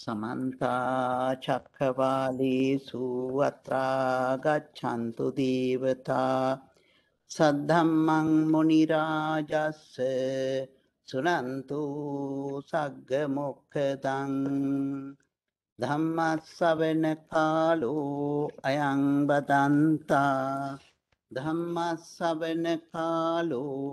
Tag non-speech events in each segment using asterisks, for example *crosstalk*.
සමන්තා චක්කවාලේසු අත්‍රා ගච්ඡන්තු දේවතා සද්ධම්මං මුනි රාජස්ස සුනන්තු සග්ග මොක්ඛදං ධම්මස්සවෙන කාලෝ අයං බදන්තා ධම්මස්සවෙන කාලෝ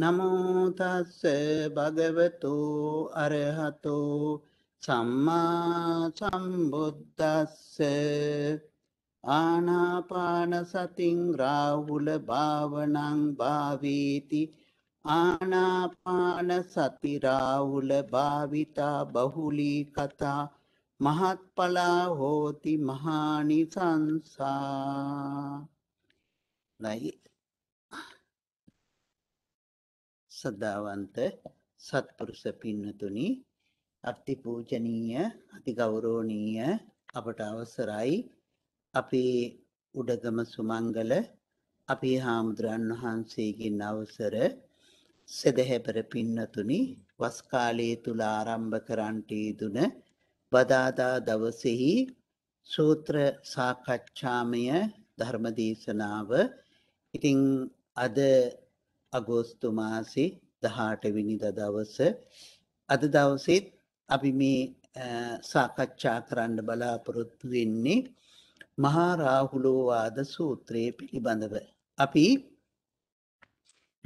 නමෝ තස්ස භගවතු අරහතෝ සම්මා සම්බුද්දස්ස ආනාපාන සතින් රාහුල භාවනං භාවීති ආනාපාන සති රාහුල භාවිතා බහුලී කතා මහත්ඵලා හෝති මහානිසංසා නයි සද්ධාවන්ත සත්පුරුෂ පින්නතුනි අතිපූජනීය අතිගෞරවනීය අපට අවසරයි අපේ උඩගම සුමංගල අපේ හාමුදුරන් වහන්සේගෙන් අවසර සදහැපර පින්නතුනි වස් කාලයේ තුල ආරම්භ කරන්ට යෙදුන බදාදා දවසෙහි සූත්‍ර සාකච්ඡාමය ධර්ම දේශනාව ඉතින් අද අගෝස්තු මාසේ 18 වෙනිදා දවසේ අද දවසේත් අපි මේ සාකච්ඡා කරන්න බලාපොරොත්තු වෙන්නේ මහා රාහුලෝවාද සූත්‍රයේ පිළිබඳව. අපි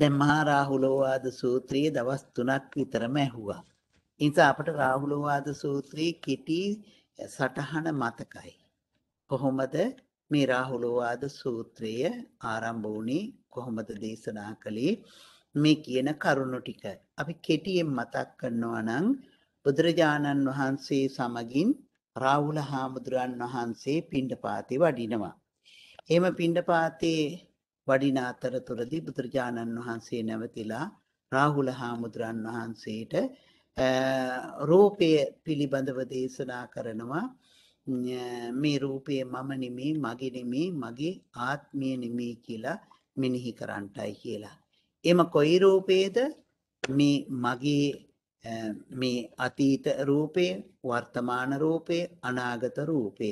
දැන් මහා රාහුලෝවාද සූත්‍රයේ දවස් 3ක් විතරම ඇහුවා. ඒ නිසා අපට රාහුලෝවාද සූත්‍රයේ කෙටි සටහන මතකයි. කොහොමද මේ රාහුලෝවාද සූත්‍රය ආරම්භ වුණේ කොහොමද දේශනා කළේ මේ කියන කරුණු ටික අපි කෙටියෙන් මතක් කරනවා නම් බුදුරජාණන් වහන්සේ සමගින් රාහුල හාමුදුරන් වහන්සේ පිණ්ඩපාතේ වඩිනවා. එහෙම පිණ්ඩපාතේ වඩින අතරතුරදී බුදුරජාණන් වහන්සේ නැවතිලා රාහුල හාමුදුරන් වහන්සේට රූපය පිළිබඳව දේශනා කරනවා. මේ රූපය මම නෙමේ මගේ නෙමේ මගේ ආත්මය නෙමේ කියලා මෙනෙහි කරන්ටයි කියලා. එම කොයි රූපේද මේ මගේ මේ අතීත රූපය වර්තමාන රූපය අනාගත රූපය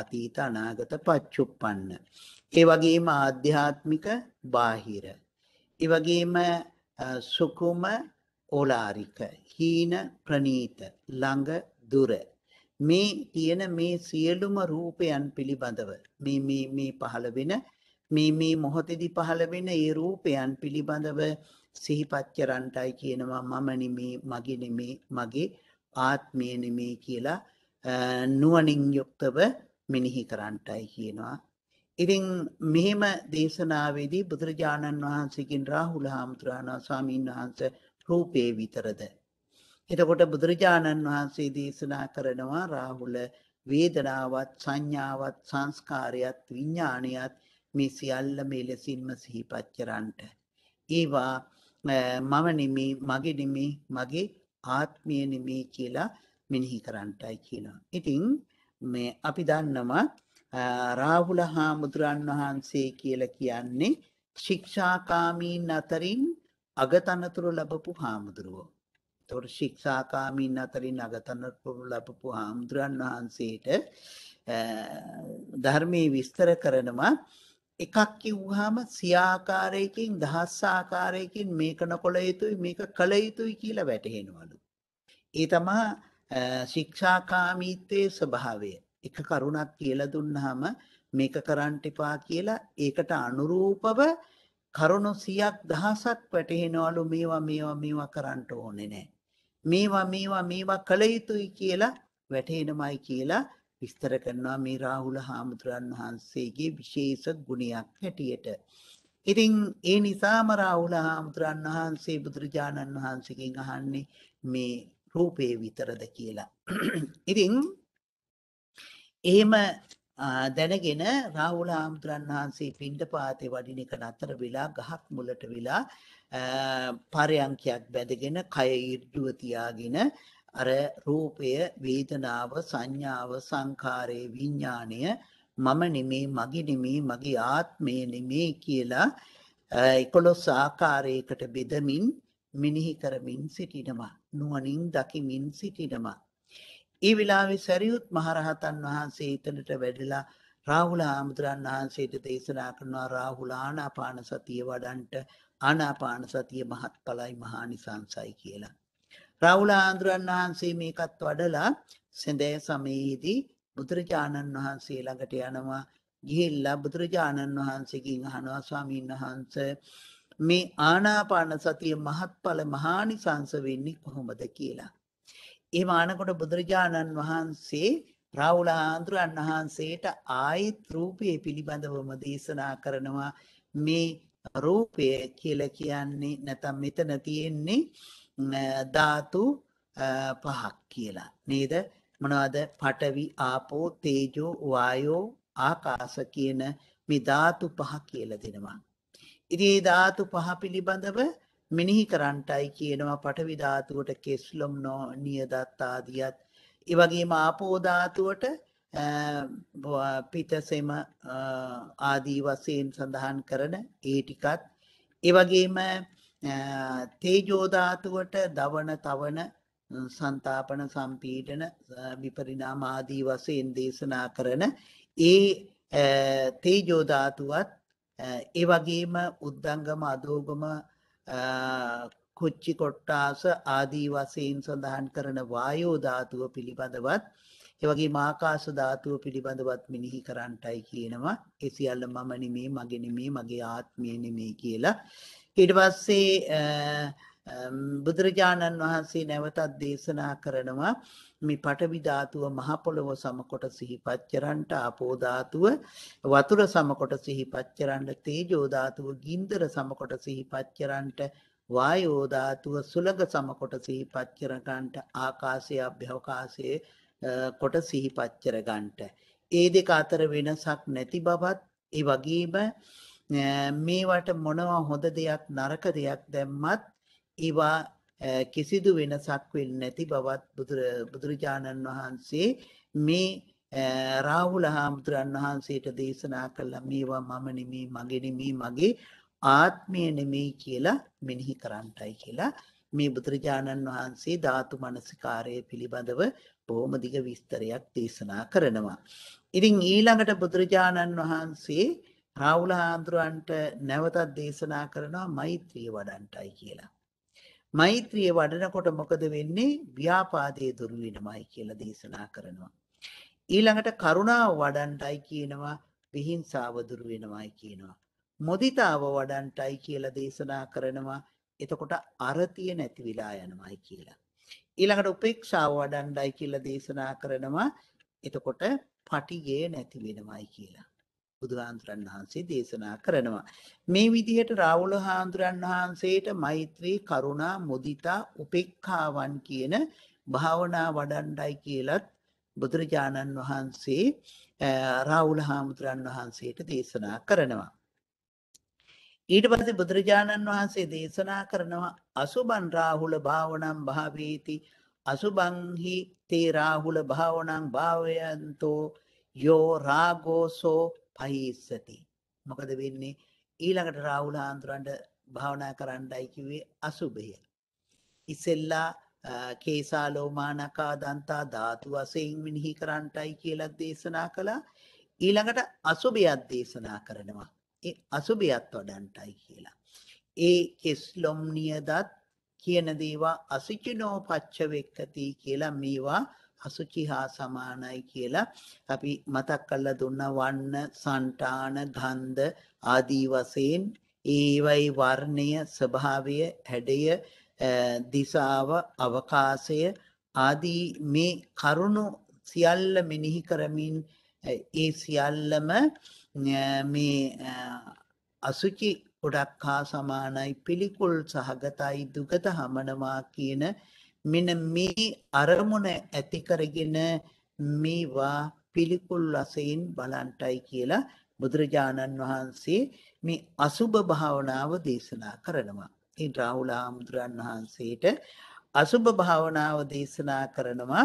අතීත අනාගත පච්චුප්පන්න. ඒ වගේම ආධ්‍යාත්මික බාහිර. ඒ වගේම සුකුම ඕලාරික හීන ප්‍රනීත ළඟ දුර මේ කියන මේ සියලුම රූපයන් පිළිබඳව මේ මේ මේ පහළ වෙන මේ මේ මොහොතේදී පහළ වෙන ඒ රූපයන් පිළිබඳව සිහිපත් කරන්ටයි කියනවා මම නෙමේ මගේ නෙමේ මගේ ආත්මය නෙමේ කියලා නුවණින් යුක්තව මෙනෙහි කරන්ටයි කියනවා ඉතින් මෙහෙම දේශනාවේදී බුදුරජාණන් වහන්සේගෙන් රාහුල හාමුදුරනා ස්වාමීන් වහන්සේ රූපේ විතරද එතකොට බුදුරජාණන් වහන්සේ දේශනා කරනවා රාහුල වේදනාවත් සංඥාවත් සංස්කාරයත් විඥානයත් මේ සියල්ල මේ ලෙසින්ම සිහිපත් කරන්නට. ඒවා මම නෙමේ මගේ නෙමේ මගේ ආත්මය නෙමේ කියලා මෙනෙහි කරන්නටයි කියනවා. ඉතින් මේ අපි දන්නවා රාහුල හාමුදුරන් වහන්සේ කියලා කියන්නේ ශික්ෂාකාමීන් අතරින් අගතනතුරු ලැබපු හාමුදුරුවෝ. එතකොට ශික්ෂාකාමීන් අතරින් අගතනපු ලැබපු හාමුදුරන් වහන්සේට ධර්මයේ විස්තර කරනවා එකක් කිව්වහම සියාකාරයකින් දහස් ආකාරයකින් මේක නොකළ යුතුයි මේක කළ යුතුයි කියලා වැටහෙනවලු. ඒ තමා ශික්ෂාකාමීත්වයේ ස්වභාවය. එක කරුණක් කියලා දුන්නාම මේක කරන්න එපා කියලා ඒකට අනුරූපව කරුණු 100ක් දහසක් වැටහෙනවලු මේවා මේවා මේවා කරන්න ඕනේ නැහැ. මේවා මේවා මේවා කළ යුතුයි කියලා වැටහෙනමයි කියලා විස්තර කරනවා මේ රාහුල හාමුදුරන් වහන්සේගේ විශේෂ ගුණයක් හැටියට. ඉතින් ඒ නිසාම රාහුල හාමුදුරන් වහන්සේ බුදුරජාණන් වහන්සේගෙන් අහන්නේ මේ රූපේ විතරද කියලා. ඉතින් එහෙම දැනගෙන රාහුල හාමුදුරන් වහන්සේ පින්ඩ පාතේ වඩින එක නතර වෙලා ගහක් මුලට වෙලා පරයන්කයක් බැඳගෙන කය ඉර්ධුව තියාගෙන අර රූපය වේදනාව සංඥාව සංඛාරේ විඥාණය මම නෙමේ මගේ නෙමේ මගේ ආත්මය නෙමේ කියලා 11 ආකාරයකට බෙදමින් මිනිහි කරමින් සිටිනවා නුවණින් දකිමින් සිටිනවා ඒ වෙලාවේ සරියුත් මහරහතන් වහන්සේ එතනට වැඩලා රාහුල ආමුදුරන් වහන්සේට දේශනා කරනවා රාහුල ආනාපාන සතිය වඩන්ට ආනාපාන සතිය මහත්ඵලයි මහානිසංසයි කියලා. රාහුල ආමුදුරන් වහන්සේ මේකත් වඩලා සඳේ සමයේදී බුදුරජාණන් වහන්සේ ළඟට යනවා ගිහිල්ලා බුදුරජාණන් වහන්සේගෙන් අහනවා ස්වාමීන් වහන්සේ මේ ආනාපාන සතිය මහත්ඵල මහානිසංස වෙන්නේ කොහොමද කියලා. එහෙම ආනකොට බුදුරජාණන් වහන්සේ රාහුල ආන්දරයන් වහන්සේට ආයිත් රූපයේ පිළිබඳවම දේශනා කරනවා මේ රූපය කියලා කියන්නේ නැත්නම් මෙතන තියෙන්නේ ධාතු පහක් කියලා නේද මොනවද පඨවි ආපෝ තේජෝ වායෝ ආකාශ කියන මේ ධාතු පහ කියලා දෙනවා ඉතින් ධාතු පහ පිළිබඳව මෙනෙහි කරන්ටයි කියනවා පටවි ධාතුවට කෙස්ලොම් නියදත් ආදියත් ඒ වගේම ආපෝ ධාතුවට පිතසෙම ආදී වශයෙන් සඳහන් කරන ඒ ටිකත් ඒ වගේම තේජෝ ධාතුවට දවන තවන සන්තාපන සම්පීඩන විපරිණාම ආදී වශයෙන් දේශනා කරන ඒ තේජෝ ධාතුවත් ඒ වගේම උද්දංගම අදෝගම කොච්චි කොට්ටාස ආදී වශයෙන් සඳහන් කරන වායෝ ධාතුව පිළිබඳවත් ඒ වගේම ආකාශ ධාතුව පිළිබඳවත් මිනිහි කරන්ටයි කියනවා ඒ සියල්ල මම නෙමේ මගේ නෙමේ මගේ ආත්මය නෙමේ කියලා ඊට පස්සේ බුදුරජාණන් වහන්සේ නැවතත් දේශනා කරනවා මේ පටවි ධාතුව මහ පොළව සමකොට සිහිපත් කරන්ට ආපෝ ධාතුව වතුර සමකොට සිහිපත් කරන්ට තේජෝ ධාතුව ගින්දර සමකොට සිහිපත් කරන්ට වායෝ ධාතුව සුලඟ සමකොට සිහිපත් කරගන්ට ආකාශය අභ්‍යවකාශයේ කොට සිහිපත් කරගන්ට ඒ දෙක අතර වෙනසක් නැති බවත් ඒ වගේම මේවට මොනවා හොඳ දෙයක් නරක දෙයක් දැම්මත් ඒවා Eh, කිසිදු වෙනසක් වෙන්නේ නැති බවත් බුදුරජාණන් වහන්සේ මේ eh, රාහුල හාමුදුරන් වහන්සේට දේශනා කළා මේවා මම නෙමේ මගේ නෙමේ මගේ ආත්මය නෙමේ කියලා මෙනෙහි කරන්ටයි කියලා මේ බුදුරජාණන් වහන්සේ ධාතු මනසිකාරය පිළිබඳව බොහොම දිග විස්තරයක් දේශනා කරනවා. ඉතින් ඊළඟට බුදුරජාණන් වහන්සේ රාහුල හාමුදුරන්ට නැවතත් දේශනා කරනවා මෛත්‍රිය වඩන්ටයි කියලා. මෛත්‍රිය වඩනකොට මොකද වෙන්නේ? ව්‍යාපාදයේ දුරු වෙනමයි කියලා දේශනා කරනවා. ඊළඟට කරුණාව වඩන්ටයි කියනවා, විහිංසාව දුරු වෙනමයි කියනවා. මොදිතාව වඩන්ටයි කියලා දේශනා කරනවා. එතකොට අරතිය නැති වෙලා යනවායි කියලා. ඊළඟට උපේක්ෂාව වඩන්ඩයි කියලා දේශනා කරනවා. එතකොට පටිගය නැති වෙනවයි කියලා. බුදුහාඳුරන් වහන්සේ දේශනා කරනවා. මේ විදිහට රාහුල හාඳුරන් වහන්සේට මෛත්‍රී, කරුණා, මුදිතා, උපේක්ඛාවන් කියන භාවනා වඩණ්ඩයි කියලත් බුදුරජාණන් වහන්සේ රාහුල හාමුදුරන් වහන්සේට දේශනා කරනවා. ඊට පස්සේ බුදුරජාණන් වහන්සේ දේශනා කරනවා අසුබන් රාහුල භාවනම් භාවේති අසුබං හි තේ රාහුල භාවනං භාවයන්තෝ යෝ රාගෝසෝ පහිස්සති. මොකද වෙන්නේ ඊළඟට රාහුල හාමුදුරන්ට භාවනා කරන්නයි කිව්වේ අසුභය. ඉස්සෙල්ලා කේසා ලෝමානකා දන්තා ධාතු වශයෙන් මෙනෙහි කරන්නයි කියලා දේශනා කළා. ඊළඟට අසුභයක් දේශනා කරනවා. ඒ අසුභයත් වඩන්ටයි කියලා. ඒ කෙස් ලොම් නියදත් කියන දේවා අසිචිනෝ පච්ච වෙක්කති කියලා මේවා අසුචි හා සමානයි කියලා අපි මතක් කරලා දුන්න වන්න, సంతාන, ගන්ධ ආදී වශයෙන් ඒවයි වර්ණය, ස්වභාවය, හැඩය, දිශාව, අවකාශය ආදී මේ කරුණු සියල්ල මෙනෙහි කරමින් ඒ සියල්ලම මේ අසුචි ගොඩක් හා සමානයි පිළිකුල් සහගතයි දුගත හමනවා කියන මෙන්න මේ අරමුණ ඇති කරගෙන මේවා පිළිකුල් වශයෙන් බලන්ටයි කියලා බුදුරජාණන් වහන්සේ මේ අසුභ භාවනාව දේශනා කරනවා. ඉතින් රාහුල ආමුදුරන් වහන්සේට අසුභ භාවනාව දේශනා කරනවා.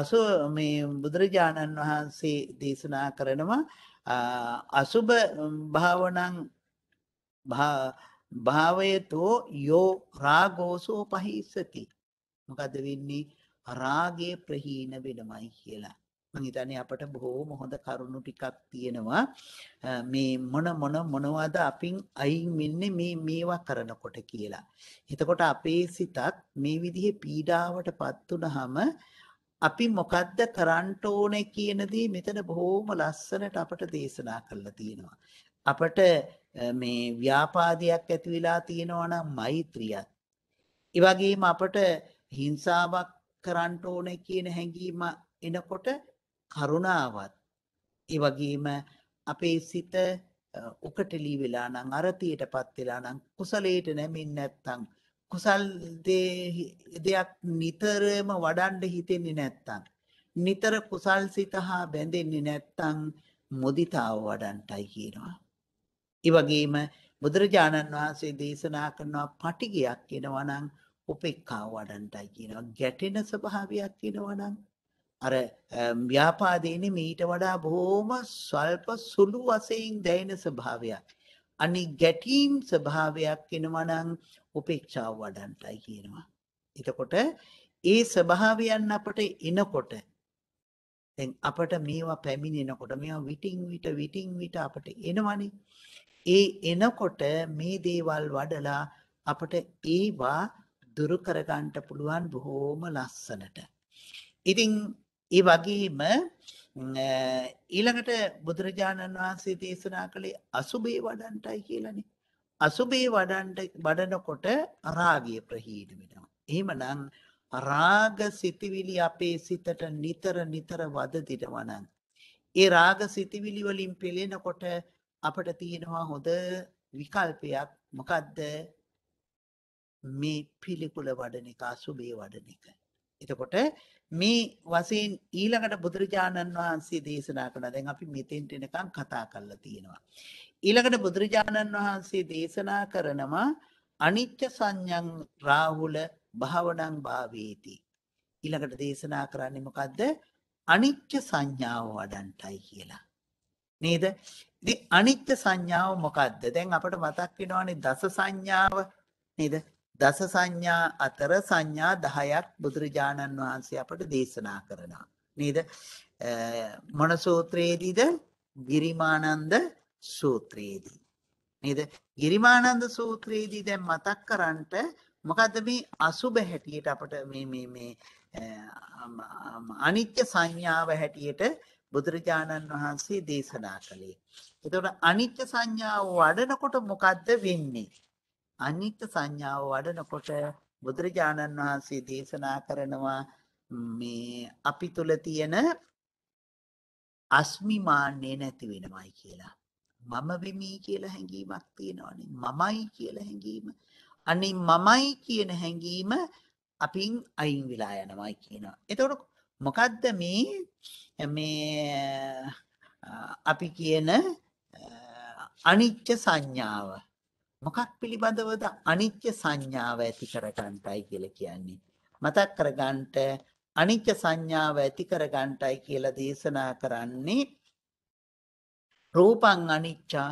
අසු මේ බුදුරජාණන් වහන්සේ දේශනා කරනවා අසුභ භාවනං භාවයතෝ යෝ රාගෝසෝ පහිස්සති මොකද වෙන්නේ රාගයේ ප්‍රහීන වෙනමයි කියලා මම හිතන්නේ අපට බොහෝම හොඳ කරුණු ටිකක් තියෙනවා මේ මොන මොන මොනවද අපින් අයින් වෙන්නේ මේ මේවා කරනකොට කියලා. එතකොට අපේ සිතත් මේ විදිහේ පීඩාවටපත් වුනහම අපි මොකද්ද කරන්න ඕනේ කියන දේ මෙතන බොහෝම ලස්සනට අපට දේශනා කරලා තියෙනවා. අපට මේ ව්‍යාපාදයක් ඇති වෙලා තියෙනවා නම් මෛත්‍රියත්. ඒ වගේම අපට හිංසාවක් කරන්න ඕනේ කියන හැඟීම එනකොට කරුණාවත්. ඒ වගේම අපේ සිත උකටලී වෙලා නම් අරතියටපත් වෙලා නම් කුසලයට නැමෙන්නේ නැත්නම් කුසල් දෙයක් නිතරම වඩන්න හිතෙන්නේ නැත්නම් නිතර කුසල් සිත හා බැඳෙන්නේ නැත්නම් මොදිතාව වඩන්ටයි කියනවා ඒ වගේම බුදුරජාණන් වහන්සේ දේශනා කරනවා පටිගයක් කියනවා නම් උපේක්ඛාව වඩන්ටයි කියනවා ගැටෙන ස්වභාවයක් කියනවා නම් අර ව්‍යාපාදේනේ මීට වඩා බොහොම සල්ප සුළු වශයෙන් දැනෙන ස්වභාවයක් අනි ගැටීම් ස්වභාවයක් වෙනවා නම් උපේක්ෂාව වඩන්ටයි කියනවා එතකොට ඒ ස්වභාවයන් අපට එනකොට දැන් අපට මේවා පැමිණෙනකොට මේවා විටින් විට විටින් විට අපට එනවනේ. ඒ එනකොට මේ දේවල් වඩලා අපට ඒවා දුරු කරගන්න පුළුවන් බොහෝම ලස්සනට. ඉතින් ඒ වගේම ඊළඟට බුදුරජාණන් වහන්සේ දේශනා කළේ අසුබේ වඩන්ටයි කියලානේ. අසුබේ වඩන්ට වඩනකොට රාගය ප්‍රහීන වෙනවා. එහෙමනම් රාග සිතිවිලි අපේ සිතට නිතර නිතර වද දිනවා නම් ඒ රාග සිතිවිලි වලින් පෙළෙනකොට අපට තියෙනවා හොඳ විකල්පයක් මොකද්ද මේ පිළිකුල වඩන එක අසුබේ වඩන එක. එතකොට මේ වශයෙන් ඊළඟට බුදුරජාණන් වහන්සේ දේශනා කරන දැන් අපි මෙතෙන්ට එනකන් කතා කරලා තියෙනවා. ඊළඟට බුදුරජාණන් වහන්සේ දේශනා කරනවා අනිච්ච සංඥං රාහුල භාවනං භාවේති ඊළඟට දේශනා කරන්නේ මොකද්ද අනිච්ච සංඥාව වඩන්ටයි කියලා නේද ඉතින් අනිච්ච සංඥාව මොකද්ද දැන් අපිට මතක් වෙනවානේ දස සංඥාව නේද දස සංඥා අතර සංඥා 10ක් බුදුරජාණන් වහන්සේ අපට දේශනා කරනවා නේද මොන සූත්‍රයේදීද ගිරිමානන්ද සූත්‍රයේදී නේද ගිරිමානන්ද සූත්‍රයේදී දැන් මතක් කරන්ට මොකද මේ අසුභ හැටියට අපට මේ මේ මේ අනිත්‍ය සංඥාව හැටියට බුදුරජාණන් වහන්සේ දේශනා කළේ. එතකොට අනිත්‍ය සංඥාව වඩනකොට මොකද්ද වෙන්නේ? අනිත්‍ය සංඥාව වඩනකොට බුදුරජාණන් වහන්සේ දේශනා කරනවා මේ අපි තුල තියෙන අස්මිමාන්නේ නැති වෙනවයි කියලා. මම වෙමි කියලා හැඟීමක් තියෙනවනේ. මමයි කියලා හැඟීමක් අනේ මමයි කියන හැඟීම අපින් අයින් වෙලා යනවා කියනවා. එතකොට මොකද්ද මේ මේ අපි කියන අනිච්ච සංඥාව? මොකක් පිළිබඳවද අනිච්ච සංඥාව ඇති කරගන්ටයි කියලා කියන්නේ. මතක් කරගන්ට අනිච්ච සංඥාව ඇති කරගන්ටයි කියලා දේශනා කරන්නේ රූපං අනිච්චා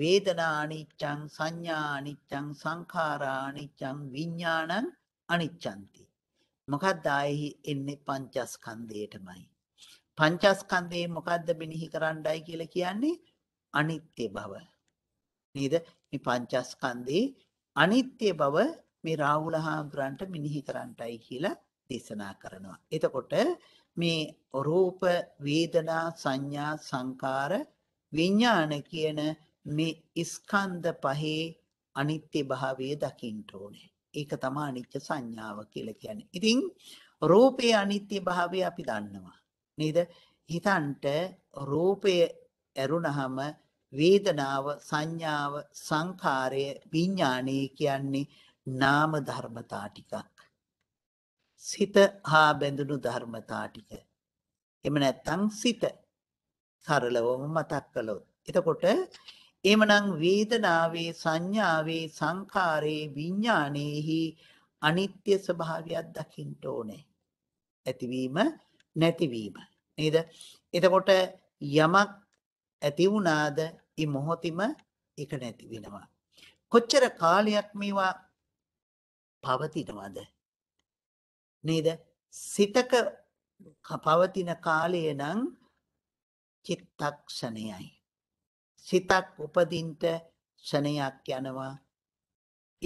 වේදනා අනිච්චං සංඥා අනිච්චං සංඛාරා අනිච්චං විඥානං අනිච්ඡන්ති මොකද්ද ආයේ එන්නේ පංචස්කන්ධයටමයි පංචස්කන්ධේ මොකද්ද මෙනෙහි කරන්නයි කියලා කියන්නේ අනිත්‍ය බව නේද මේ පංචස්කන්ධේ අනිත්‍ය බව මේ රාහුල හාමුදුරන්ට මෙනෙහි කරන්නයි කියලා දේශනා කරනවා එතකොට මේ රූප වේදනා සංඥා සංකාර විඥාන කියන මේ ස්කන්ධ පහේ අනිත්‍ය භාවය දකින්න ඕනේ. ඒක තමයි අනිත්‍ය සංඥාව කියලා කියන්නේ. ඉතින් රූපේ අනිත්‍ය භාවය අපි දන්නවා. නේද? හිතන්ට රූපය ඇරුණහම වේදනාව සංඥාව සංඛාරය විඥානය කියන්නේ නාම ධර්මතා ටිකක් සිත හා බැඳුණු ධර්මතා ටික එහෙම නැත්නම් සිත සරලවම මතක් කළොත් එතකොට එමනම් වේදනාවේ සංඥාවේ සංඛාරේ විඥානේහි අනිත්‍ය ස්වභාවයක් දකින්න ඕනේ. ඇතිවීම නැතිවීම. නේද? එතකොට යමක් ඇති වුණාද ඒ මොහොතෙම ඒක නැති වෙනවා. කොච්චර කාලයක් මේවා පවතිනවද? නේද? සිතක පවතින කාලය නම් චිත්තක්ෂණයයි. සිතක් උපදින්ට ෂණයක් යනවා.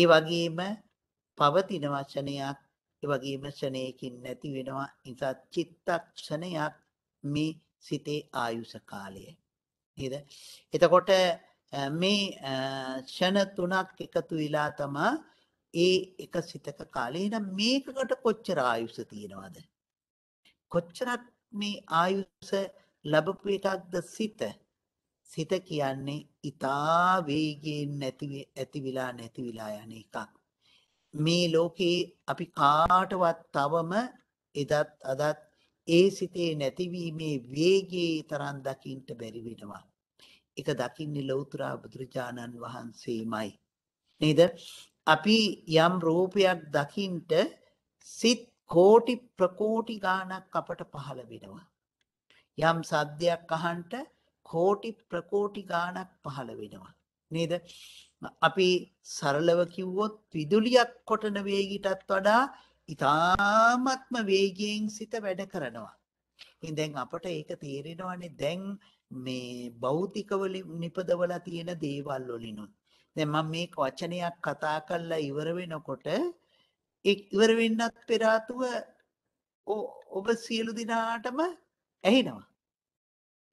ඒ වගේම පවතිනවා ෂණයක්, ඒ වගේම ෂණයකින් නැති වෙනවා. නිසා චිත්තක්ෂණයක් මේ සිතේ ආයුෂ කාලය. නේද? එතකොට මේ ෂණ තුනක් එකතු වෙලා තමයි ඒ එක සිතක කාලේ නම් මේකකට කොච්චර ආයුෂ තියෙනවද? කොච්චරක් මේ ආයුෂ ලැබපු එකක්ද සිත? සිත කියන්නේ ඊතා වේගයෙන් නැති ඇතිවිලා නැතිවිලා යන එකක්. මේ ලෝකේ අපි කාටවත් තවම එදත් අදත් ඒ සිතේ නැතිවීමේ වේගයේ තරම් දකින්න බැරි වෙනවා. ඒක දකින්නේ ලෞතර බුදුරජාණන් වහන්සේමයි. නේද? අපි යම් රූපයක් දකින්ට සිත් කෝටි ප්‍රකෝටි ගාණක් අපට පහළ වෙනවා. යම් සද්දයක් අහන්ට කෝටි ප්‍රකෝටි ගාණක් පහළ වෙනවා නේද අපි සරලව කිව්වොත් විදුලියක් කොටන වේගයටත් වඩා ඉතාමත්ම වේගයෙන් සිත වැඩ කරනවා ඉතින් දැන් අපට ඒක තේරෙනවානේ දැන් මේ භෞතිකවල නිපදවලා තියෙන දේවල් වලිනුත් දැන් මම මේ වචනයක් කතා කරලා ඉවර වෙනකොට ඉවර වෙන්නත් පෙර ආතුව ඔබ සියලු දිනාටම ඇහෙනවා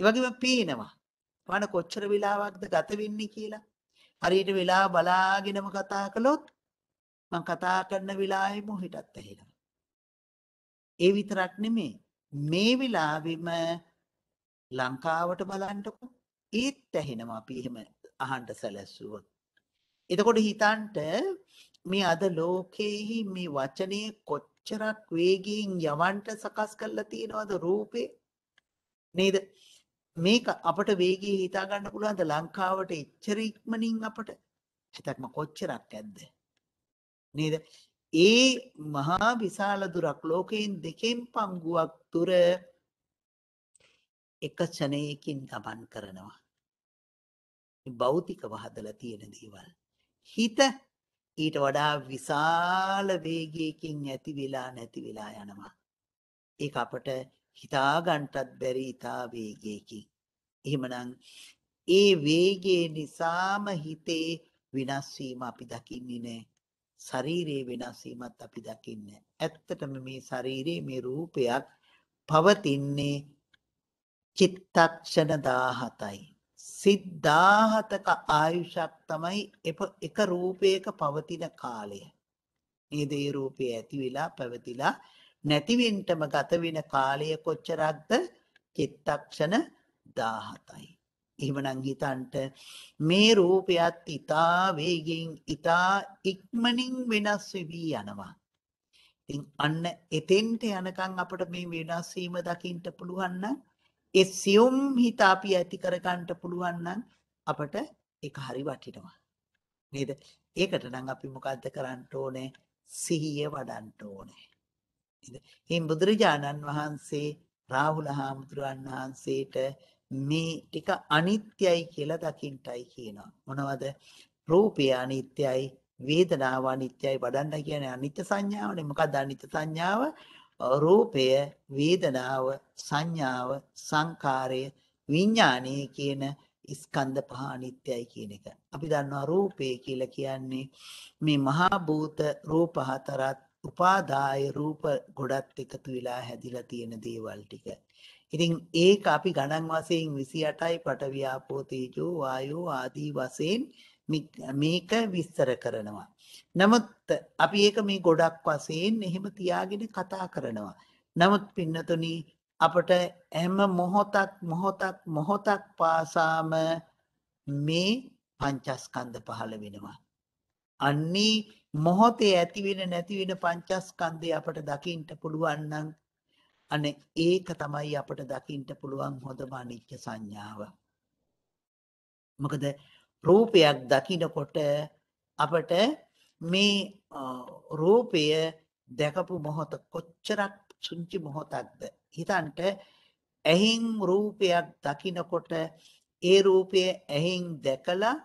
ඒ වගේම පේනවා. වන කොච්චර වෙලාවක්ද ගත වෙන්නේ කියලා. හරියට වෙලා බලාගෙනම කතා කළොත් මම කතා කරන වෙලාවේ මොහිටත් ඇහිලා. ඒ විතරක් නෙමෙයි. මේ වෙලාවෙම ලංකාවට බලන්නකො ඒත් ඇහෙනවා අපි එහෙම අහන්න සැලැස්සුවොත්. එතකොට හිතන්ට මේ අද ලෝකයේහි මේ වචනේ කොච්චරක් වේගයෙන් යවන්ට සකස් කරලා තියෙනවද රූපේ නේද මේක අපට වේගයේ හිතා ගන්න පුළුවන්ද ලංකාවට එච්චර ඉක්මනින් අපට හිතක්ම කොච්චරක් ඇද්ද නේද ඒ මහා විශාල දුරක් ලෝකයෙන් දෙකෙන් පංගුවක් දුර එක ක්ෂණයකින් ගමන් කරනවා භෞතිකව හදලා තියෙන දේවල් හිත ඊට වඩා විශාල වේගයකින් ඇති වෙලා නැති වෙලා යනවා ඒක අපට හිතා ගන්නටත් බැරි ඊතා වේගයකින්. එහෙමනම් ඒ වේගය නිසාම හිතේ විනාශ වීම අපි දකින්නේ නැහැ. ශරීරයේ වෙනස් වීමත් අපි දකින්නේ. ඇත්තටම මේ ශරීරයේ මේ රූපයක් පවතින්නේ චිත්තක්ෂණ 17යි. සිද්ධාහතක ආයුෂක් තමයි එක රූපයක පවතින කාලය. මේ දේ රූපය ඇති වෙලා පැවතිලා නැතිවෙන්ටම ගත වෙන කාලය කොච්චරක්ද? චිත්තක්ෂණ 17යි. එහෙමනම් හිතන්ට මේ රූපයත් ඊතා වේගෙන් ඊතා ඉක්මනින් වෙනස් වෙවි යනවා. ඉතින් අන්න එතෙන්ට යනකම් අපිට මේ වෙනස් වීම දකින්න පුළුවන් නම් ඒ සියුම් හිත අපි ඇති කර ගන්නට පුළුවන් නම් අපිට ඒක හරි වටිනවා. නේද? ඒකට නම් අපි මොකද්ද කරන්න ඕනේ? සිහිය වඩන්න ඕනේ. ඉතින් බුදුරජාණන් වහන්සේ රාහුල හාමුදුරුවන් වහන්සේට මේ ටික අනිත්‍යයි කියලා දකින්ටයි කියනවා. මොනවද? රූපය අනිත්‍යයි, වේදනාව අනිත්‍යයි වඩන්න කියන්නේ අනිත්‍ය සංඥාවනේ. මොකක්ද අනිත්‍ය සංඥාව? රූපය, වේදනාව, සංඥාව, සංකාරය, විඥානය කියන ස්කන්ධ පහ අනිත්‍යයි කියන එක. අපි දන්නවා රූපය කියලා කියන්නේ මේ මහා භූත රූප හතරත් උපාදාය රූප ගොඩත් එකතු වෙලා හැදිලා තියෙන දේවල් ටික. ඉතින් ඒක අපි ගණන් වශයෙන් 28යි පටවියාපෝ තේජෝ වායෝ ආදී වශයෙන් මේක විස්තර කරනවා. නමුත් අපි ඒක මේ ගොඩක් වශයෙන් එහෙම තියාගෙන කතා කරනවා. නමුත් පින්නතුනි අපට හැම මොහොතක් මොහොතක් මොහොතක් පාසාම මේ පංචස්කන්ධ පහළ වෙනවා. අන්නේ මොහොතේ ඇති වෙන නැති වෙන පංචස්කන්ධය අපට දකින්න පුළුවන් නම් අනේ ඒක තමයි අපට දකින්න පුළුවන් හොඳම අනිච්ච සංඥාව. මොකද රූපයක් දකිනකොට අපට මේ රූපය දැකපු මොහොත කොච්චරක් සුංචි මොහොතක්ද හිතන්ට ඇහෙන් රූපයක් දකිනකොට ඒ රූපය ඇහෙන් දැකලා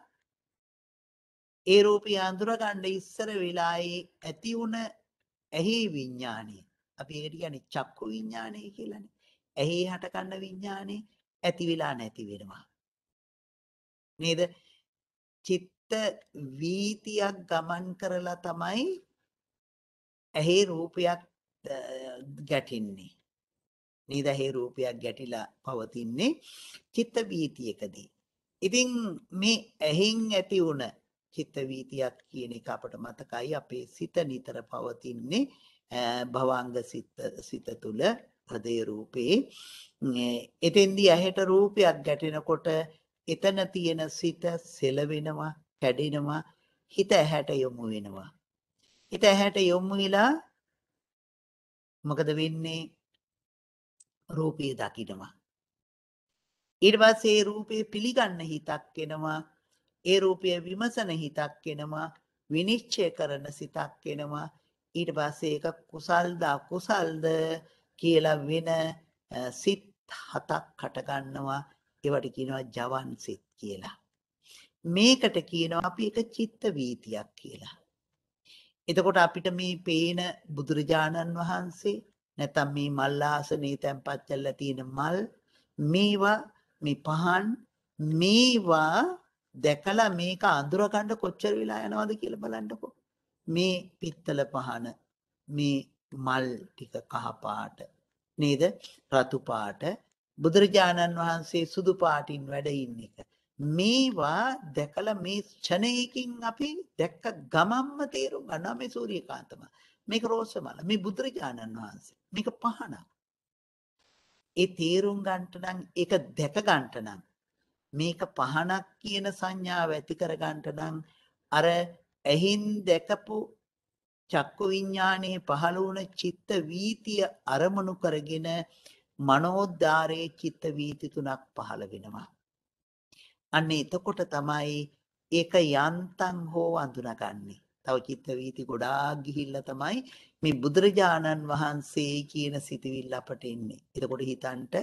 ඒ රූපය අඳුරගන්න ඉස්සර වෙලායේ ඇති වුණ ඇහි විඥානය. අපි ඒකට කියන්නේ චක්කු විඥානය කියලානේ. ඇහි හටගන්න විඥානය ඇති වෙලා නැති වෙනවා. නේද? චිත්ත වීතියක් ගමන් කරලා තමයි ඇහි රූපයක් ගැටෙන්නේ. නේද? ඇහි රූපයක් ගැටිලා පවතින්නේ චිත්ත වීතියකදී. ඉතින් මේ ඇහෙන් ඇති වුණ චිත්ත වීතියක් කියන එක අපට මතකයි අපේ සිත නිතර පවතින්නේ භවංග සිත සිත තුල හදේ රූපේ එතෙන්දී ඇහැට රූපයක් ගැටෙනකොට එතන තියෙන සිත සෙලවෙනවා කැඩෙනවා හිත ඇහැට යොමු වෙනවා හිත ඇහැට යොමු වෙලා මොකද වෙන්නේ රූපය දකිනවා ඊට පස්සේ රූපේ පිළිගන්න හිතක් එනවා ඒ රූපය විමසන හිතක් වෙනවා විනිශ්චය කරන සිතක් වෙනවා ඊට පස්සේ ඒක කුසල්ද අකුසල්ද කියලා වෙන සිත් හතක් හට ගන්නවා ඒවට කියනවා ජවන් සිත් කියලා මේකට කියනවා අපි එක චිත්ත වීතියක් කියලා එතකොට අපිට මේ පේන බුදුරජාණන් වහන්සේ නැත්නම් මේ මල්ලාසනේ තැන්පත් කරලා තියෙන මල් මේවා මේ පහන් මේවා දැකලා මේක අඳුර ගන්න කොච්චර වෙලා යනවද කියලා බලන්නකෝ. මේ පිත්තල පහන මේ මල් ටික කහ පාට නේද? රතු පාට බුදුරජාණන් වහන්සේ සුදු පාටින් වැඩ ඉන්න එක. මේවා දැකලා මේ ඡනේකින් අපි දැක්ක ගමම්ම තේරුම් ගන්නවා මේ සූර්යකාන්තම. මේක රෝසමල. මේ බුදුරජාණන් වහන්සේ. මේක පහනක්. ඒ තේරුම් ගන්නට නම් ඒක දැක ගන්නට නම් මේක පහනක් කියන සංඥාව ඇති කරගන්න නම් අර ඇහින් දැකපු චක්කු විඥානයේ පහළ වුණ චිත්ත වීතිය අරමුණු කරගෙන මනෝද්වාරයේ චිත්ත වීති තුනක් පහළ වෙනවා. අන්න එතකොට තමයි ඒක යන්තම් හෝ අඳුනගන්නේ. තව චිත්ත වීති ගොඩාක් ගිහිල්ලා තමයි මේ බුදුරජාණන් වහන්සේ කියන සිතවිල්ල අපට එන්නේ. එතකොට හිතන්ට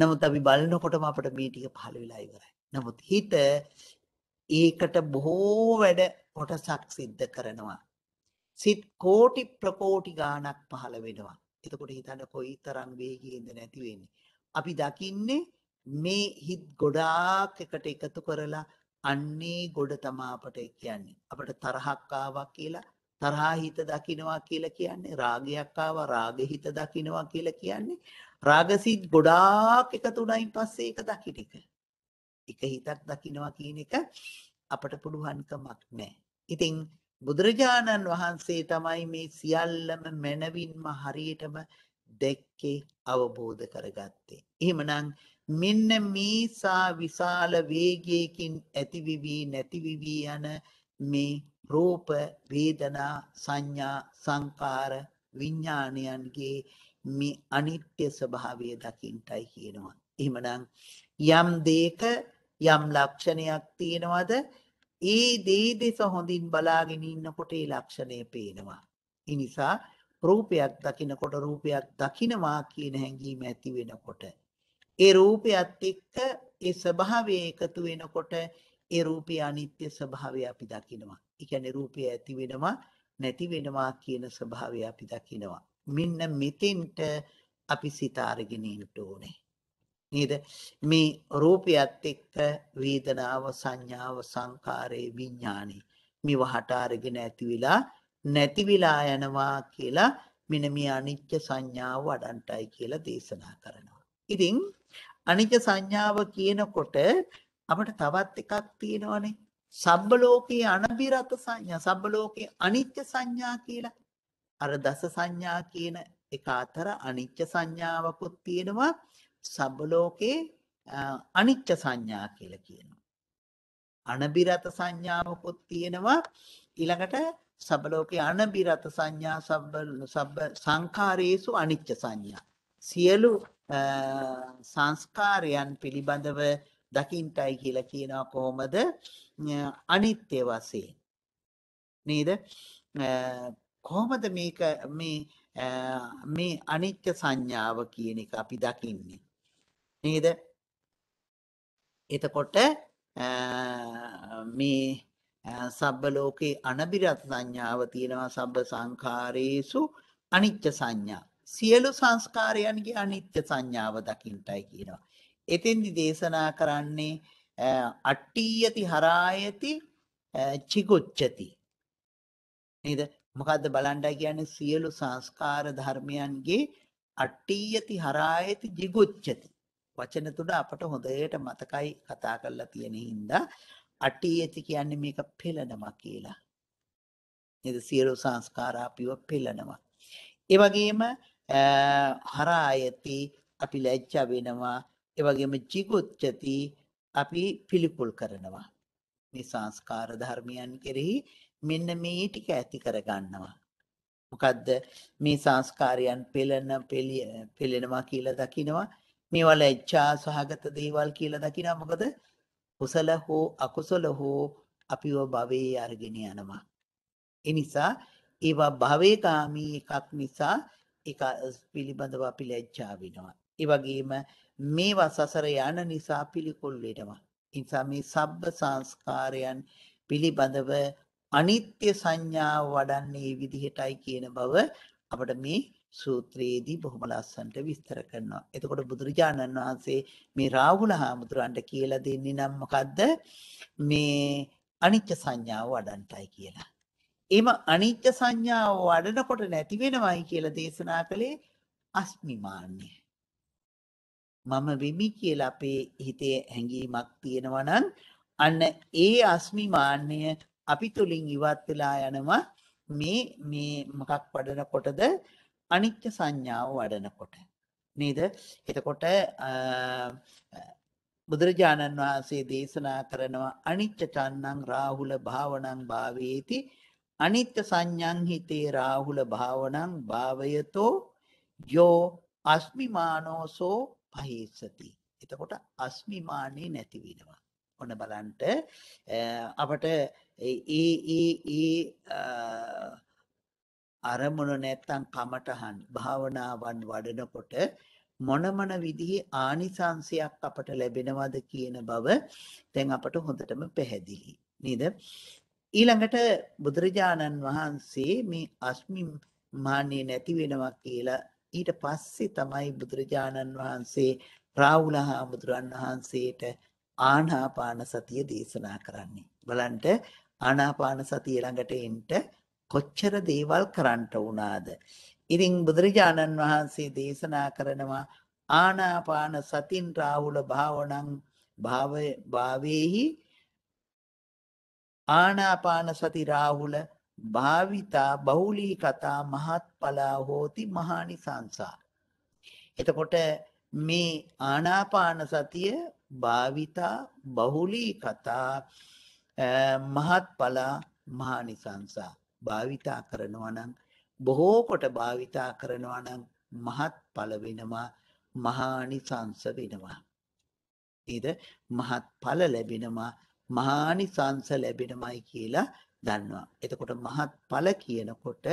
නමුත් අපි බලනකොටම අපට මේ ටික පහළ වෙලා ඉවරයි. නමුත් හිත ඒකට බොහෝ වැඩ කොටසක් සිද්ධ කරනවා. සිත් කෝටි ප්‍රකෝටි ගාණක් පහළ වෙනවා. එතකොට හිතන්න කොයිතරම් වේගයෙන්ද නැති වෙන්නේ. අපි දකින්නේ මේ හිත් ගොඩාක් එකට එකතු කරලා අන්නේ ගොඩ තමා අපට කියන්නේ. අපට තරහක් ආවා කියලා තරහා හිත දකින්නවා කියලා කියන්නේ රාගයක් ආවා රාගෙ හිත දකින්නවා කියලා කියන්නේ රාගසිත ගොඩාක් එකතු වුණයින් පස්සේ ඒක දකින්න එක. එක හිතක් දකින්නවා කියන එක අපට පුළුවන්කමක් නැහැ. ඉතින් බුදුරජාණන් වහන්සේ තමයි මේ සියල්ලම මනවින්ම හරියටම දැක්කේ අවබෝධ කරගත්තේ. එහෙමනම් මෙන්න මේසා විශාල වේගයකින් ඇතිවිවි නැතිවිවි යන මේ රූප වේදනා සංඥා සංකාර විඥානයන්ගේ මේ අනිත්‍ය ස්වභාවය දකින්ටයි කියනවා. එහෙමනම් යම් දෙයක යම් ලක්ෂණයක් තියෙනවද ඒ දේ දෙස හොඳින් බලාගෙන ඉන්නකොට ඒ ලක්ෂණය පේනවා. ඒ නිසා රූපයක් දකිනකොට රූපයක් දකිනවා කියන හැඟීම ඇති වෙනකොට ඒ රූපයත් එක්ක ඒ ස්වභාවය එකතු වෙනකොට ඒ රූපේ අනිත්‍ය ස්වභාවය අපි දකිනවා. ඒ කියන්නේ රූපය ඇති වෙනවා නැති වෙනවා කියන ස්වභාවය අපි දකිනවා. මෙන්න මෙතෙන්ට අපි සිත අරගෙන ඕනේ. නේද? මේ රූපයත් එක්ක වේදනාව, සංඥාව, සංකාරේ, විඥානේ මේව හට අරගෙන ඇති වෙලා නැති වෙලා යනවා කියලා මෙන්න මේ අනිත්‍ය සංඥාව වඩන්ටයි කියලා දේශනා කරනවා. ඉතින් අනිච්ච සංඥාව කියනකොට අපිට තවත් එකක් තියෙනවානේ. සබ්බ ලෝකයේ අනබිරත සංඥා, සබ්බ ලෝකයේ අනිච්ච සංඥා කියලා. අර දස සංඥා කියන එක අතර අනිච්ච සංඥාවකුත් තියෙනවා. සබ්බ ලෝකයේ අනිච්ච සංඥා කියලා කියනවා. අනබිරත සංඥාවකුත් තියෙනවා. ඊළඟට සබ්බ ලෝකයේ අනබිරත සංඥා සබ්බ සබ්බ සංඛාරේසු අනිච්ච සංඥා. සියලු සංස්කාරයන් පිළිබඳව දකින්ටයි කියලා කියනවා කොහොමද අනිත්‍ය වශයෙන් නේද කොහොමද මේක මේ මේ අනිත්‍ය සංඥාව කියන එක අපි දකින්නේ නේද එතකොට මේ සබ්බ ලෝකේ අනබිරත් සංඥාව තියෙනවා සබ්බ සංඛාරේසු අනිත්‍ය සංඥා සියලු සංස්කාරයන්ගේ අනිත්‍ය සංඥාව දකින්ටයි කියනවා. එතෙන්දි දේශනා කරන්නේ අට්ඨීයති හරායති චිගොච්ඡති. නේද? මොකද්ද බලන්නයි කියන්නේ සියලු සංස්කාර ධර්මයන්ගේ අට්ඨීයති හරායති jigocchati. වචන තුන අපට හොඳට මතකයි කතා කරලා තියෙන හින්දා අට්ඨීයති කියන්නේ මේක පෙළනවා කියලා. නේද? සියලු සංස්කාර අපිව පෙළනවා. ඒ වගේම හරායති අපි ලැජ්ජා වෙනවා ඒ වගේම චිකුච්ඡති අපි පිළිකුල් කරනවා මේ සංස්කාර ධර්මයන් කෙරෙහි මෙන්න මේ ටික ඇති කරගන්නවා මොකද්ද මේ සංස්කාරයන් පෙළෙන පෙළෙනවා කියලා දකිනවා මේවා ලැජ්ජා සහගත දේවල් කියලා දකිනවා මොකද කුසල හෝ අකුසල හෝ අපිව භවයේ අරගෙන යනවා ඒ නිසා ඒවා භවේකාමී එකක් නිසා ඒක පිළිබඳව අපි ලැජ්ජා වෙනවා. ඒ වගේම මේවා සසර යන නිසා පිළිකුල් වෙනවා. ඒ නිසා මේ සබ්බ සංස්කාරයන් පිළිබඳව අනිත්‍ය සංඥාව වඩන්නේ විදිහටයි කියන බව අපිට මේ සූත්‍රයේදී බොහොම ලස්සනට විස්තර කරනවා. එතකොට බුදුරජාණන් වහන්සේ මේ රාහුල හාමුදුරන්ට කියලා දෙන්නේ නම් මොකද්ද? මේ අනිත්‍ය සංඥාව වඩන්ටයි කියලා. එම අනිත්‍ය සංඥාව වඩනකොට නැති වෙනවයි කියලා දේශනා කළේ අස්මිමාන්‍ය. මම වෙමි කියලා අපේ හිතේ හැඟීමක් තියෙනවා නම් අන්න ඒ අස්මිමාන්‍ය අපි තුලින් ඉවත් වෙලා යනවා මේ මේ මොකක් වඩනකොටද අනිත්‍ය සංඥාව වඩනකොට නේද එතකොට බුදුරජාණන් වහන්සේ දේශනා කරනවා අනිච්ච චන්නං රාහුල භාවනං භාවේති අනිත්‍ය සංඥං හිතේ රාහුල භාවනං භාවයතෝ යෝ අස්මිමානෝසෝ පහේසති. එතකොට අස්මිමානේ නැති වෙනවා. ඔන්න බලන්න අපට ඒ ඒ ඒ අරමුණ නැත්තම් කමටහන් භාවනාවන් වඩනකොට මොන මොන විදිහේ ආනිසංශයක් අපට ලැබෙනවද කියන බව දැන් අපට හොඳටම පැහැදිලි. නේද? ඊළඟට බුදුරජාණන් වහන්සේ මේ අස්මි මාන්නේ නැති වෙනවා කියලා ඊට පස්සේ තමයි බුදුරජාණන් වහන්සේ රාහුල හාමුදුරන් වහන්සේට ආනාපාන සතිය දේශනා කරන්නේ. බලන්ට ආනාපාන සතිය ළඟට එන්න කොච්චර දේවල් කරන්න වුණාද. ඉතින් බුදුරජාණන් වහන්සේ දේශනා කරනවා ආනාපාන සතින් රාහුල භාවණං භාවේහි ආනාපාන සති රාහුල භාවිතා බහුලී කතා මහත්ඵලා හෝති මහානිසංසා එතකොට මේ ආනාපාන සතිය භාවිතා බහුලී කතා මහත්ඵලා මහානිසංසා භාවිතා කරනවා නම් බොහෝ කොට භාවිතා කරනවා නම් මහත්ඵල වෙනවා මහානිසංස වෙනවා. ඊද මහත්ඵල ලැබෙනවා මහානිසංස ලැබෙනමයි කියලා දන්නවා. එතකොට මහත්ඵල කියනකොට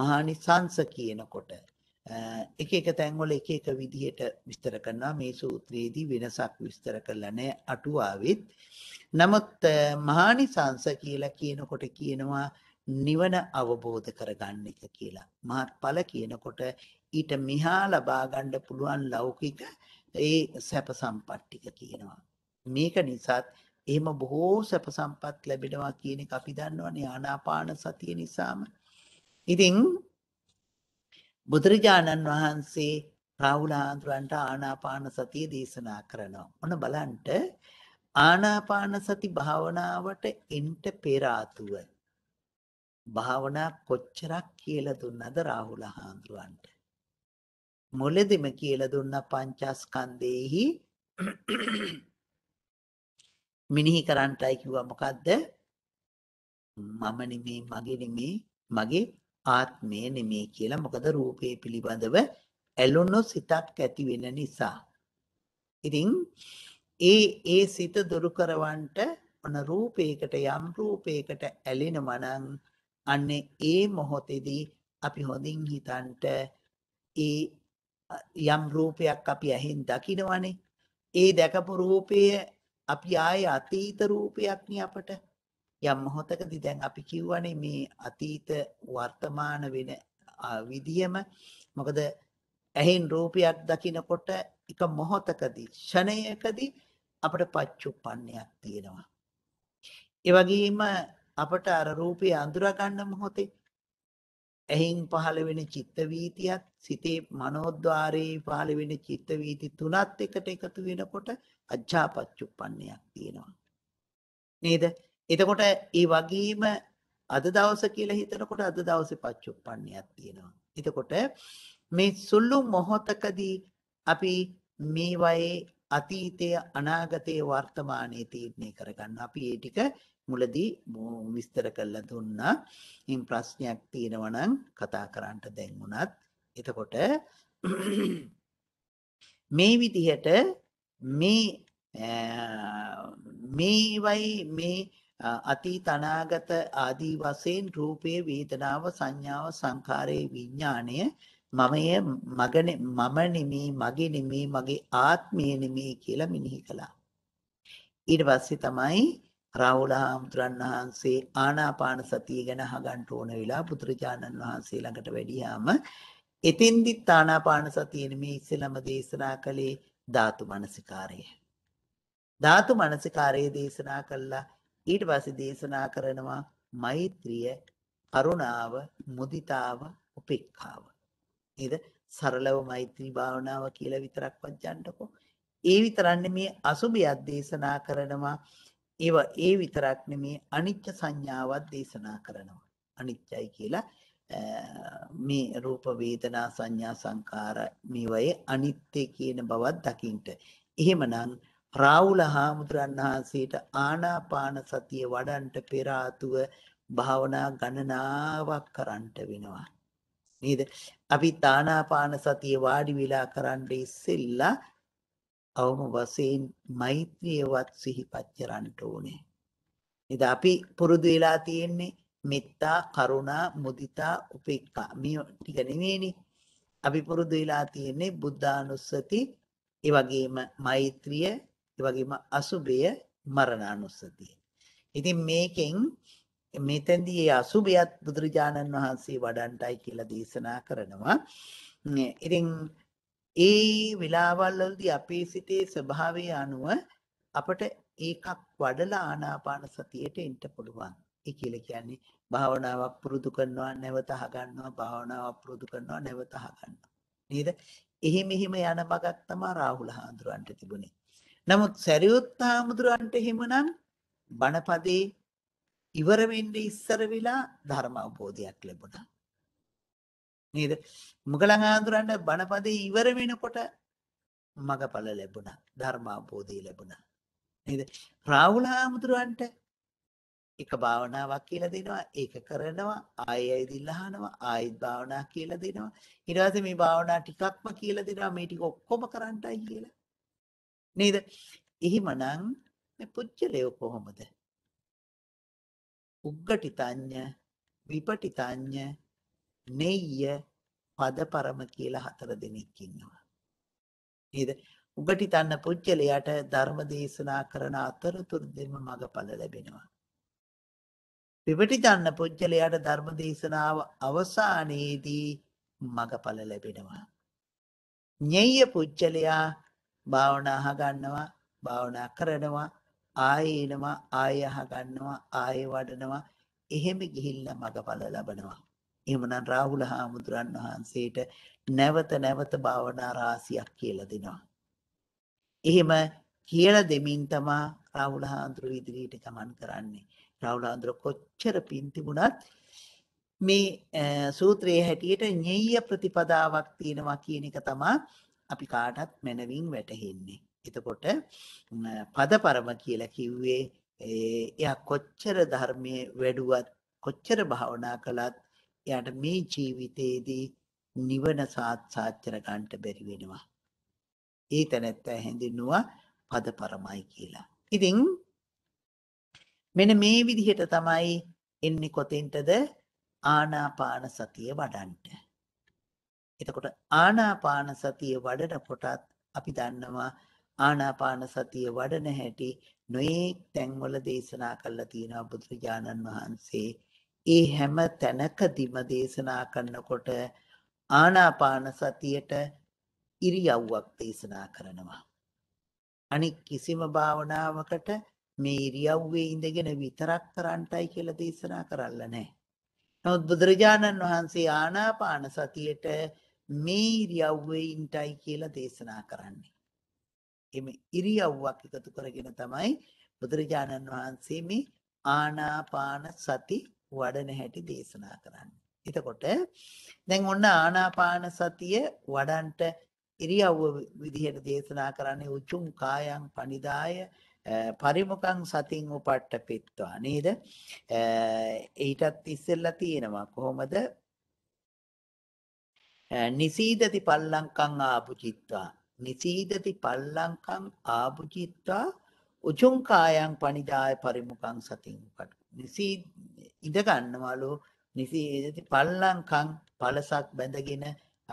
මහානිසංස කියනකොට එක එක තැන්වල එක එක විදිහට විස්තර කරනවා මේ සූත්‍රයේදී වෙනසක් විස්තර කරලා නැහැ අටුවාවෙත්. නමුත් මහානිසංස කියලා කියනකොට කියනවා නිවන අවබෝධ කරගන්න එක කියලා. මාර්ගඵල කියනකොට ඊට මිහා ලබා ගන්න පුළුවන් ලෞකික ඒ සැප සම්පත් ටික කියනවා. මේක නිසාත් එහෙම බොහෝ සැප සම්පත් ලැබෙනවා කියන එක අපි දන්නවනේ ආනාපාන සතිය නිසාම. ඉතින් බුදුරජාණන් වහන්සේ රාහුල ආන්දරන්ට ආනාපාන සතිය දේශනා කරනවා. ඔන්න බලන්න ආනාපාන සති භාවනාවට එන්ට පෙර ආතුව භාවනා කොච්චරක් කියලා දුන්නද රාහුල හාමුදුරන්ට මුලදෙම කියලා දුන්න පංචස්කන්ධේහි මිනිහි කරන්ටයි කිව්වා මොකද්ද? මම නෙමේ මගේ නෙමේ මගේ ආත්මය නෙමේ කියලා මොකද රූපේ පිළිබඳව ඇලුණු සිතක් ඇති වෙන නිසා. ඉතින් ඒ ඒ සිත දුරු කරවන්නට ඔන රූපයකට යම් රූපයකට ඇලෙනවා නම් අන්නේ ඒ මොහොතේදී අපි හොඳින් හිතන්ට ඒ යම් රූපයක් අපි ඇහෙන් දකිනවනේ ඒ දැකපු රූපය අපි ආයේ අතීත රූපයක් නේ අපට යම් මොහොතකදී දැන් අපි කියවනේ මේ අතීත වර්තමාන වෙන විදියම මොකද ඇහෙන් රූපයක් දකිනකොට එක මොහොතකදී ෂණයකදී අපට පච්චුප්පන්නයක් තියෙනවා ඒ වගේම අපට අර රූපය අඳුර ගන්න මොහොතේ ඇහින් පහළ වෙන චිත්ත වීතියත් සිතේ මනෝද්වාරයේ පහළ වෙන චිත්ත වීති තුනත් එකට එකතු වෙනකොට අජ්ජාපච්චුප්පන්නයක් තියෙනවා නේද එතකොට ඒ වගේම අද දවස කියලා හිතනකොට අද දවසේ පච්චුප්පන්නයක් තියෙනවා එතකොට මේ සුළු මොහොතකදී අපි මේ වයේ අතීතය අනාගතය වර්තමානයේ තීරණය කරගන්න අපි ඒ ටික මුලදී බොහොම විස්තර කරලා දුන්නා. ඉන් ප්‍රශ්නයක් තියෙනවා නම් කතා කරන්න දැන් උනත්. එතකොට *clears throat* මේ විදිහට මේ මේවයි මේ අතීත අනාගත ආදී වශයෙන් රූපයේ වේදනාව සංඥාව සංකාරයේ විඥාණය මමය මගනේ මම නෙමේ මගේ නෙමේ මගේ ආත්මය නෙමේ කියලා මෙනෙහි කළා ඊට පස්සේ තමයි රාහුල හාමුදුරන් වහන්සේ ආනාපාන සතිය ගැන අහගන්න ඕන වෙලා පුත්‍රචානන් වහන්සේ ළඟට වැඩියාම එතෙන්දිත් ආනාපාන සතියනේ මේ ඉස්සෙල්ලම දේශනා කළේ ධාතු මනසිකාරය. ධාතු මනසිකාරයේ දේශනා කළා ඊට පස්සේ දේශනා කරනවා මෛත්‍රිය, කරුණාව, මුදිතාව, උපේක්ඛාව. නේද? සරලව මෛත්‍රී භාවනාව කියලා විතරක්වත් ගන්නකො. ඒ විතරන්නේ මේ අසුභය දේශනා කරනවා ඒවා ඒ විතරක් නෙමේ අනිත්‍ය සංඥාවත් දේශනා කරනවා. අනිත්‍යයි කියලා මේ රූප වේදනා සංඥා සංකාර මේවයේ අනිත්‍ය කියන බවක් දකින්ට. එහෙමනම් රාහුල හාමුදුරන් වහන්සේට ආනාපාන සතිය වඩන්ට පෙර ආතුව භාවනා ගණනාවක් කරන්නට වෙනවා. නේද? අපි ආනාපාන සතිය වාඩි විලා කරන්න ඉස්සෙල්ලා අවම වශයෙන් මෛත්‍රියවත් සිහිපත් කරන්න ඕනේ. එද අපි පුරුදු වෙලා තියෙන්නේ මෙත්තා, කරුණා, මුදිතා, උපේක්ඛා. මේ ටික නෙවෙයිනේ. අපි පුරුදු වෙලා තියෙන්නේ බුද්ධානුස්සති, ඒ වගේම මෛත්‍රිය, ඒ වගේම අසුභය, මරණානුස්සතිය. ඉතින් මේකෙන් මෙතෙන්දී අසුභයත් බුදුරජාණන් වහන්සේ වඩන්ටයි කියලා දේශනා කරනවා. ඉතින් ඒ වෙලාවල්වලදී අපේ සිතේ ස්වභාවය අනුව අපට ඒකක් වඩලා ආනාපාන සතියට එන්න පුළුවන්. ඒ කියලා කියන්නේ භාවනාවක් පුරුදු කරනවා නැවත අහගන්නවා භාවනාවක් පුරුදු කරනවා නැවත අහගන්නවා. නේද? එහෙම එහෙම යන මගක් තමයි රාහුල හාමුදුරන්ට තිබුණේ. නමුත් සරියුත් හාමුදුරන්ට එහෙමනම් බණපදේ ඉවර වෙන්න ඉස්සර වෙලා ධර්ම අවබෝධයක් ලැබුණා. නේද? මුගලන් ආඳුරන්න බණපදේ ඉවර වෙනකොට මගඵල ලැබුණා. ධර්මාභෝධය ලැබුණා. නේද? රාහුල ආමුදුරන්ට එක භාවනාවක් කියලා දෙනවා ඒක කරනවා ආයෙ ඇවිදින්න අහනවා ආයෙත් භාවනා කියලා දෙනවා ඊට පස්සේ මේ භාවනා ටිකක්ම කියලා දෙනවා මේ ටික ඔක්කොම කරන්ටයි කියලා නේද එහිමනම් මේ පුජ්‍යලය කොහොමද උග්ගටිතඤ්ඤ විපටිතඤ්ඤ නෙය්‍ය පදපරම කියලා හතර දෙනෙක් ඉන්නවා. නේද? උඹට හිතන්න පුජ්‍යලයට ධර්ම දේශනා කරන අතරතුරදීම මගඵල ලැබෙනවා. විපටිතන්න පුජ්‍යලයට ධර්ම දේශනාව අවසානයේදී මගඵල ලැබෙනවා. ඤෙය්‍ය පුජ්‍යලයා භාවනා අහගන්නවා, භාවනා කරනවා, ආයෙ එනවා, ආයෙ අහගන්නවා, ආයෙ වඩනවා. එහෙම ගිහිල්ලා මගඵල ලබනවා. එහෙමනම් රාහුල හාමුදුරන් වහන්සේට නැවත නැවත භාවනා රාසියක් කියලා දෙනවා. එහෙම කියලා දෙමින් තමා රාහුල හාමුදුරු ඉදිරියට ගමන් කරන්නේ. රාහුල හාමුදුර කොච්චර පින් තිබුණත් මේ සූත්‍රයේ හැටියට ඤෙය්‍ය ප්‍රතිපදාවක් තියෙනවා කියන එක තමා අපි කාටත් මනවින් වැටහෙන්නේ. එතකොට පදපරම කියලා කිව්වේ එයා කොච්චර ධර්මයේ වැඩුවත් කොච්චර භාවනා කළත් එයාට මේ ජීවිතයේදී නිවන සාක්ෂාත් කරගන්න බැරි වෙනවා. ඒ තැනැත්ත හැඳින්නුවා පදපරමයි කියලා. ඉතින් මෙන්න මේ විදිහට තමයි එන්නේ කොතෙන්ටද ආනාපාන සතිය වඩන්ට. එතකොට ආනාපාන සතිය වඩනකොටත් අපි දන්නවා ආනාපාන සතිය වඩන හැටි නොයේ තැන්වල දේශනා කළා තියෙනවා බුදුරජාණන් වහන්සේ. ඒ හැම තැනකදීම දේශනා කරනකොට ආනාපාන සතියට ඉරියව්වක් දේශනා කරනවා. අනික් කිසිම භාවනාවකට මේ ඉරියව්වේ ඉඳගෙන විතරක් කරන්ටයි කියලා දේශනා කරල්ල නැහැ. නමුත් බුදුරජාණන් වහන්සේ ආනාපාන සතියට මේ ඉරියව්වේ ඉඳයි කියලා දේශනා කරන්නේ. එම ඉරියව්වක් එකතු කරගෙන තමයි බුදුරජාණන් වහන්සේ මේ ආනාපාන සති වඩන හැටි දේශනා කරන්න. එතකොට දැන් ඔන්න ආනාපාන සතිය වඩන්ට ඉරියව්ව විදිහට දේශනා කරන්නේ උචුම් කායං පනිදාය පරිමුඛං සතින් උපට්ඨ පිට්වා නේද? ඊටත් ඉස්සෙල්ලා තියෙනවා කොහොමද? නිසීදති පල්ලංකං ආපුචිත්වා නිසීදති පල්ලංකං ආපුචිත්වා උචුං කායං පනිදාය පරිමුඛං සතින් උපට්ඨ නිසි ඉඳ ගන්නවලු නිසි පල්ලංකම් පළසක් බැඳගෙන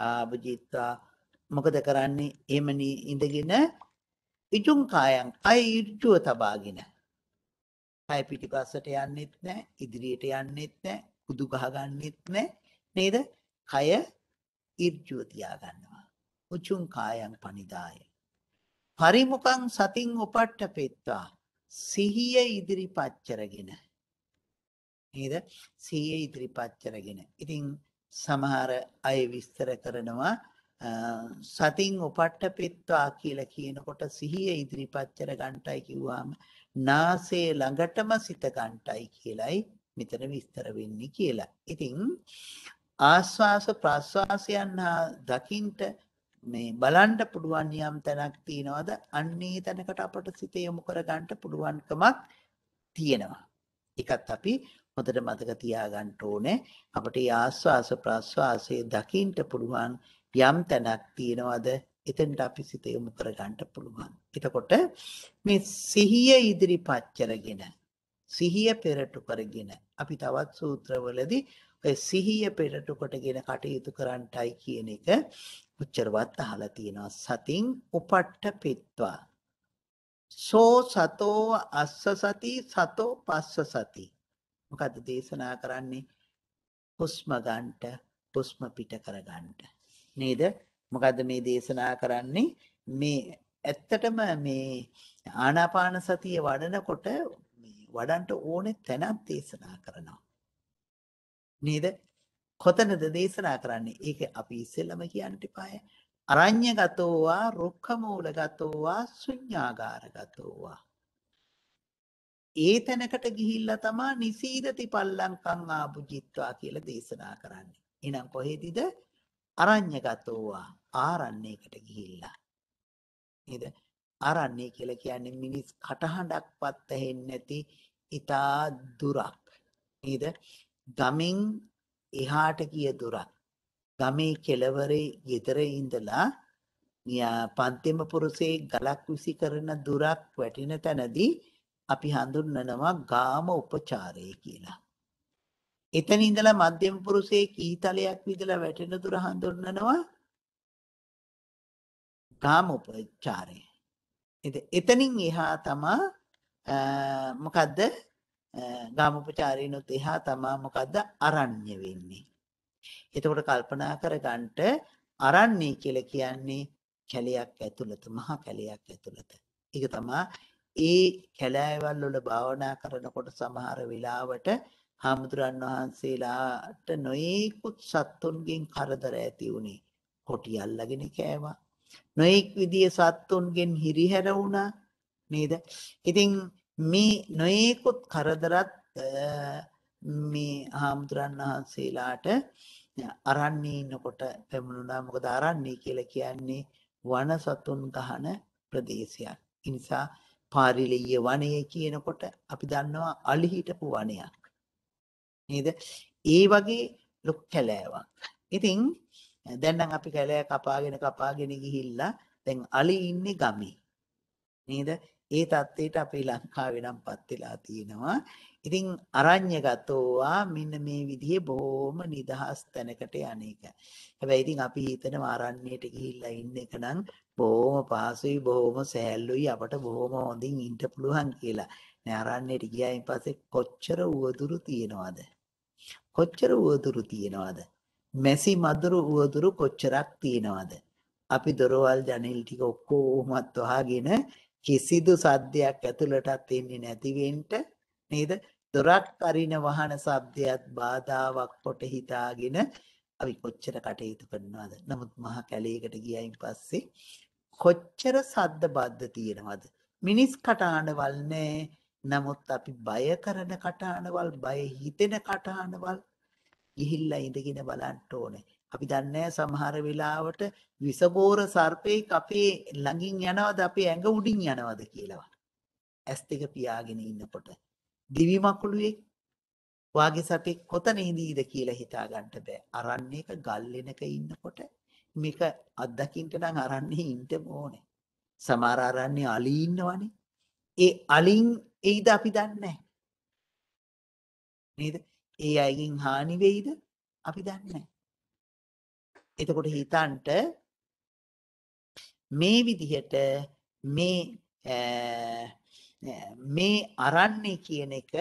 ආභජිත්වා මොකද කරන්නේ එහෙම ඉඳගෙන ඉජුම් කායන් අය ඉර්ජුව තබාගෙන කය පිටිපස්සට යන්නෙත් නැහැ ඉදිරියට යන්නෙත් නැහැ කුදු ගහගන්නෙත් නැහැ නේද කය ඉර්ජුව තියාගන්නවා උචුම් කායන් පනිදාය පරිමුඛං සතින් උපට්ඨ පෙත්වා සිහිය ඉදිරිපත් කරගෙන නේද? 100 ඉදිරිපත් කරගෙන. ඉතින් සමහර අය විස්තර කරනවා සතින් උපට්ඨපෙත්වා කියලා කියනකොට සිහිය ඉදිරිපත් කර ගන්නටයි කිව්වම නාසයේ ළඟටම සිත ගන්නටයි කියලයි මෙතන විස්තර වෙන්නේ කියලා. ඉතින් ආස්වාස ප්‍රස්වාසයන් හා දකින්ට මේ බලන්න පුළුවන් යම් තැනක් තියනවාද අන්නේ තැනකට අපට සිත යොමු කර ගන්නට පුළුවන්කමක් තියෙනවා. ඒකත් අපි හොඳට මතක තියාගන්න ඕනේ අපිට ආස්වාස ප්‍රාස්වාසයේ දකින්න පුළුවන් යම් තැනක් තියෙනවද එතෙන්ට අපි සිත යොමු කරගන්න පුළුවන්. එතකොට මේ සිහිය ඉදිරිපත් කරගෙන සිහිය පෙරටු කරගෙන අපි තවත් සූත්‍රවලදී ඔය සිහිය පෙරටු කොටගෙන කටයුතු කරන්නයි කියන එක උච්චරවත් අහලා තියෙනවා. සතින් උපට්ඨ පිත්වා සෝ සතෝ අස්ස සති සතෝ පස්ස සති මොකද්ද දේශනා කරන්නේ හුස්ම ගන්නට හුස්ම පිට කර ගන්නට නේද මොකද්ද මේ දේශනා කරන්නේ මේ ඇත්තටම මේ ආනාපාන සතිය වඩනකොට මේ වඩන්ට ඕනේ තැනක් දේශනා කරනවා නේද කොතනද දේශනා කරන්නේ ඒක අපි ඉස්සෙල්ලම කියන්නට පාය අරඤ්‍යගතෝවා රුක්ඛමූලගතෝවා ශුඤ්ඤාගාරගතෝවා ඒ තැනකට ගිහිල්ලා තමා නිසීදති පල්ලංකං ආභුජිත්වා කියලා දේශනා කරන්නේ. එහෙනම් කොහෙදිද? අරඤ්‍යගතෝවා ආරණ්‍යයකට ගිහිල්ලා. නේද? ආරණ්‍ය කියලා කියන්නේ මිනිස් කටහඬක්වත් ඇහෙන්නේ නැති ඊතා දුරක්. නේද? ගමෙන් එහාට ගිය දුරක්. ගමේ කෙළවරේ ගෙදර ඉඳලා පන්තිම පුරුෂේ ගලක් විසි කරන දුරක් වැටෙන තැනදී අපි හඳුන්වනවා ගාම උපචාරය කියලා. එතන ඉඳලා මධ්‍යම පුරුෂයේ කීතලයක් විදලා වැටෙන දුර හඳුන්වනවා ගාම උපචාරය. එතනින් එහා තමා මොකද්ද ගාම උපචාරයනොත් එහා තමා මොකද්ද අරණ්‍ය වෙන්නේ. එතකොට කල්පනා කරගන්නට අරණ්‍ය කියලා කියන්නේ කැලයක් ඇතුළත මහා කැලයක් ඇතුළත. ඒක තමයි ඒ කැලෑවල් වල භාවනා කරනකොට සමහර වෙලාවට හාමුදුරන් වහන්සේලාට නොයෙකුත් සත්තුන්ගෙන් කරදර ඇති වුණේ. කොටි අල්ලගෙන කෑවා. නොයෙක් විදිය සත්තුන්ගෙන් හිරිහැර වුණා නේද? ඉතින් මේ නොයෙකුත් කරදරත් මේ හාමුදුරන් වහන්සේලාට අරන්නේ ඉන්නකොට පැමුණුණා. මොකද අරන්නේ කියලා කියන්නේ වන සතුන් ගහන ප්‍රදේශයක්. ඒ නිසා පාරිලෙය වනය කියනකොට අපි දන්නවා අලි හිටපු වනයක් නේද ඒ වගේ ලොකු කැලෑවක් ඉතින් දැන් නම් අපි කැලෑ කපාගෙන කපාගෙන ගිහිල්ලා දැන් අලි ඉන්නේ ගමේ නේද ඒ தത്വෙට අපේ ලංකාවේ නම් පත් වෙලා තියෙනවා ඉතින් අරඤ්‍යගතෝවා මෙන්න මේ විදිහේ බොහොම නිදහස් තැනකට යන එක. හැබැයි ඉතින් අපි හිතනවා අරණ්‍යයට ගිහිල්ලා ඉන්න එක නම් බොහොම පහසුයි, බොහොම සැහැල්ලුයි, අපට බොහොම හොඳින් ඉන්න පුළුවන් කියලා. නෑ අරණ්‍යයට ගියායින් පස්සේ කොච්චර උවදුරු තියනවද? කොච්චර උවදුරු තියනවද? මැසි මදුරු උවදුරු කොච්චරක් තියනවද? අපි දොරවල් ජනෙල් ටික ඔක්කොමත් වහගෙන කිසිදු සද්දයක් ඇතුළටත් එන්නේ නැති වෙන්න නේද දොරක් කරින වහන શબ્දයක් බාධාවක් කොට හිතාගෙන අපි කොච්චර කටයුතු කරනවද? නමුත් මහ කැලේකට ගියයින් පස්සේ කොච්චර සද්ද බද්ද තියෙනවද? මිනිස් කටහඬවල් නැහැ. නමුත් අපි බය කරන කටහඬවල්, බය හිතෙන කටහඬවල් ගිහිල්ලා ඉඳගෙන බලන්න ඕනේ. අපි දන්නේ සමහර වෙලාවට විසගෝර සර්පෙක් අපේ ළඟින් යනවද අපේ ඇඟ උඩින් යනවද කියලා. ඇස් දෙක පියාගෙන ඉන්නකොට දිවි මකුළුවේ වාගේ සතෙක් කොතනේදීද කියලා හිතා ගන්න බෑ. අරණ්‍යක ගල්ලෙනක ඉන්නකොට මේක අත්දකින්න නම් අරන්නේ ඉන්න ඕනේ. සමහර අරන්නේ අලි ඉන්නවනේ. ඒ අලින් එයිද අපි දන්නේ නේද? ඒ අයගෙන් හානි වෙයිද අපි දන්නේ එතකොට හිතන්ට මේ විදිහට මේ මේ අරන්නේ කියන එක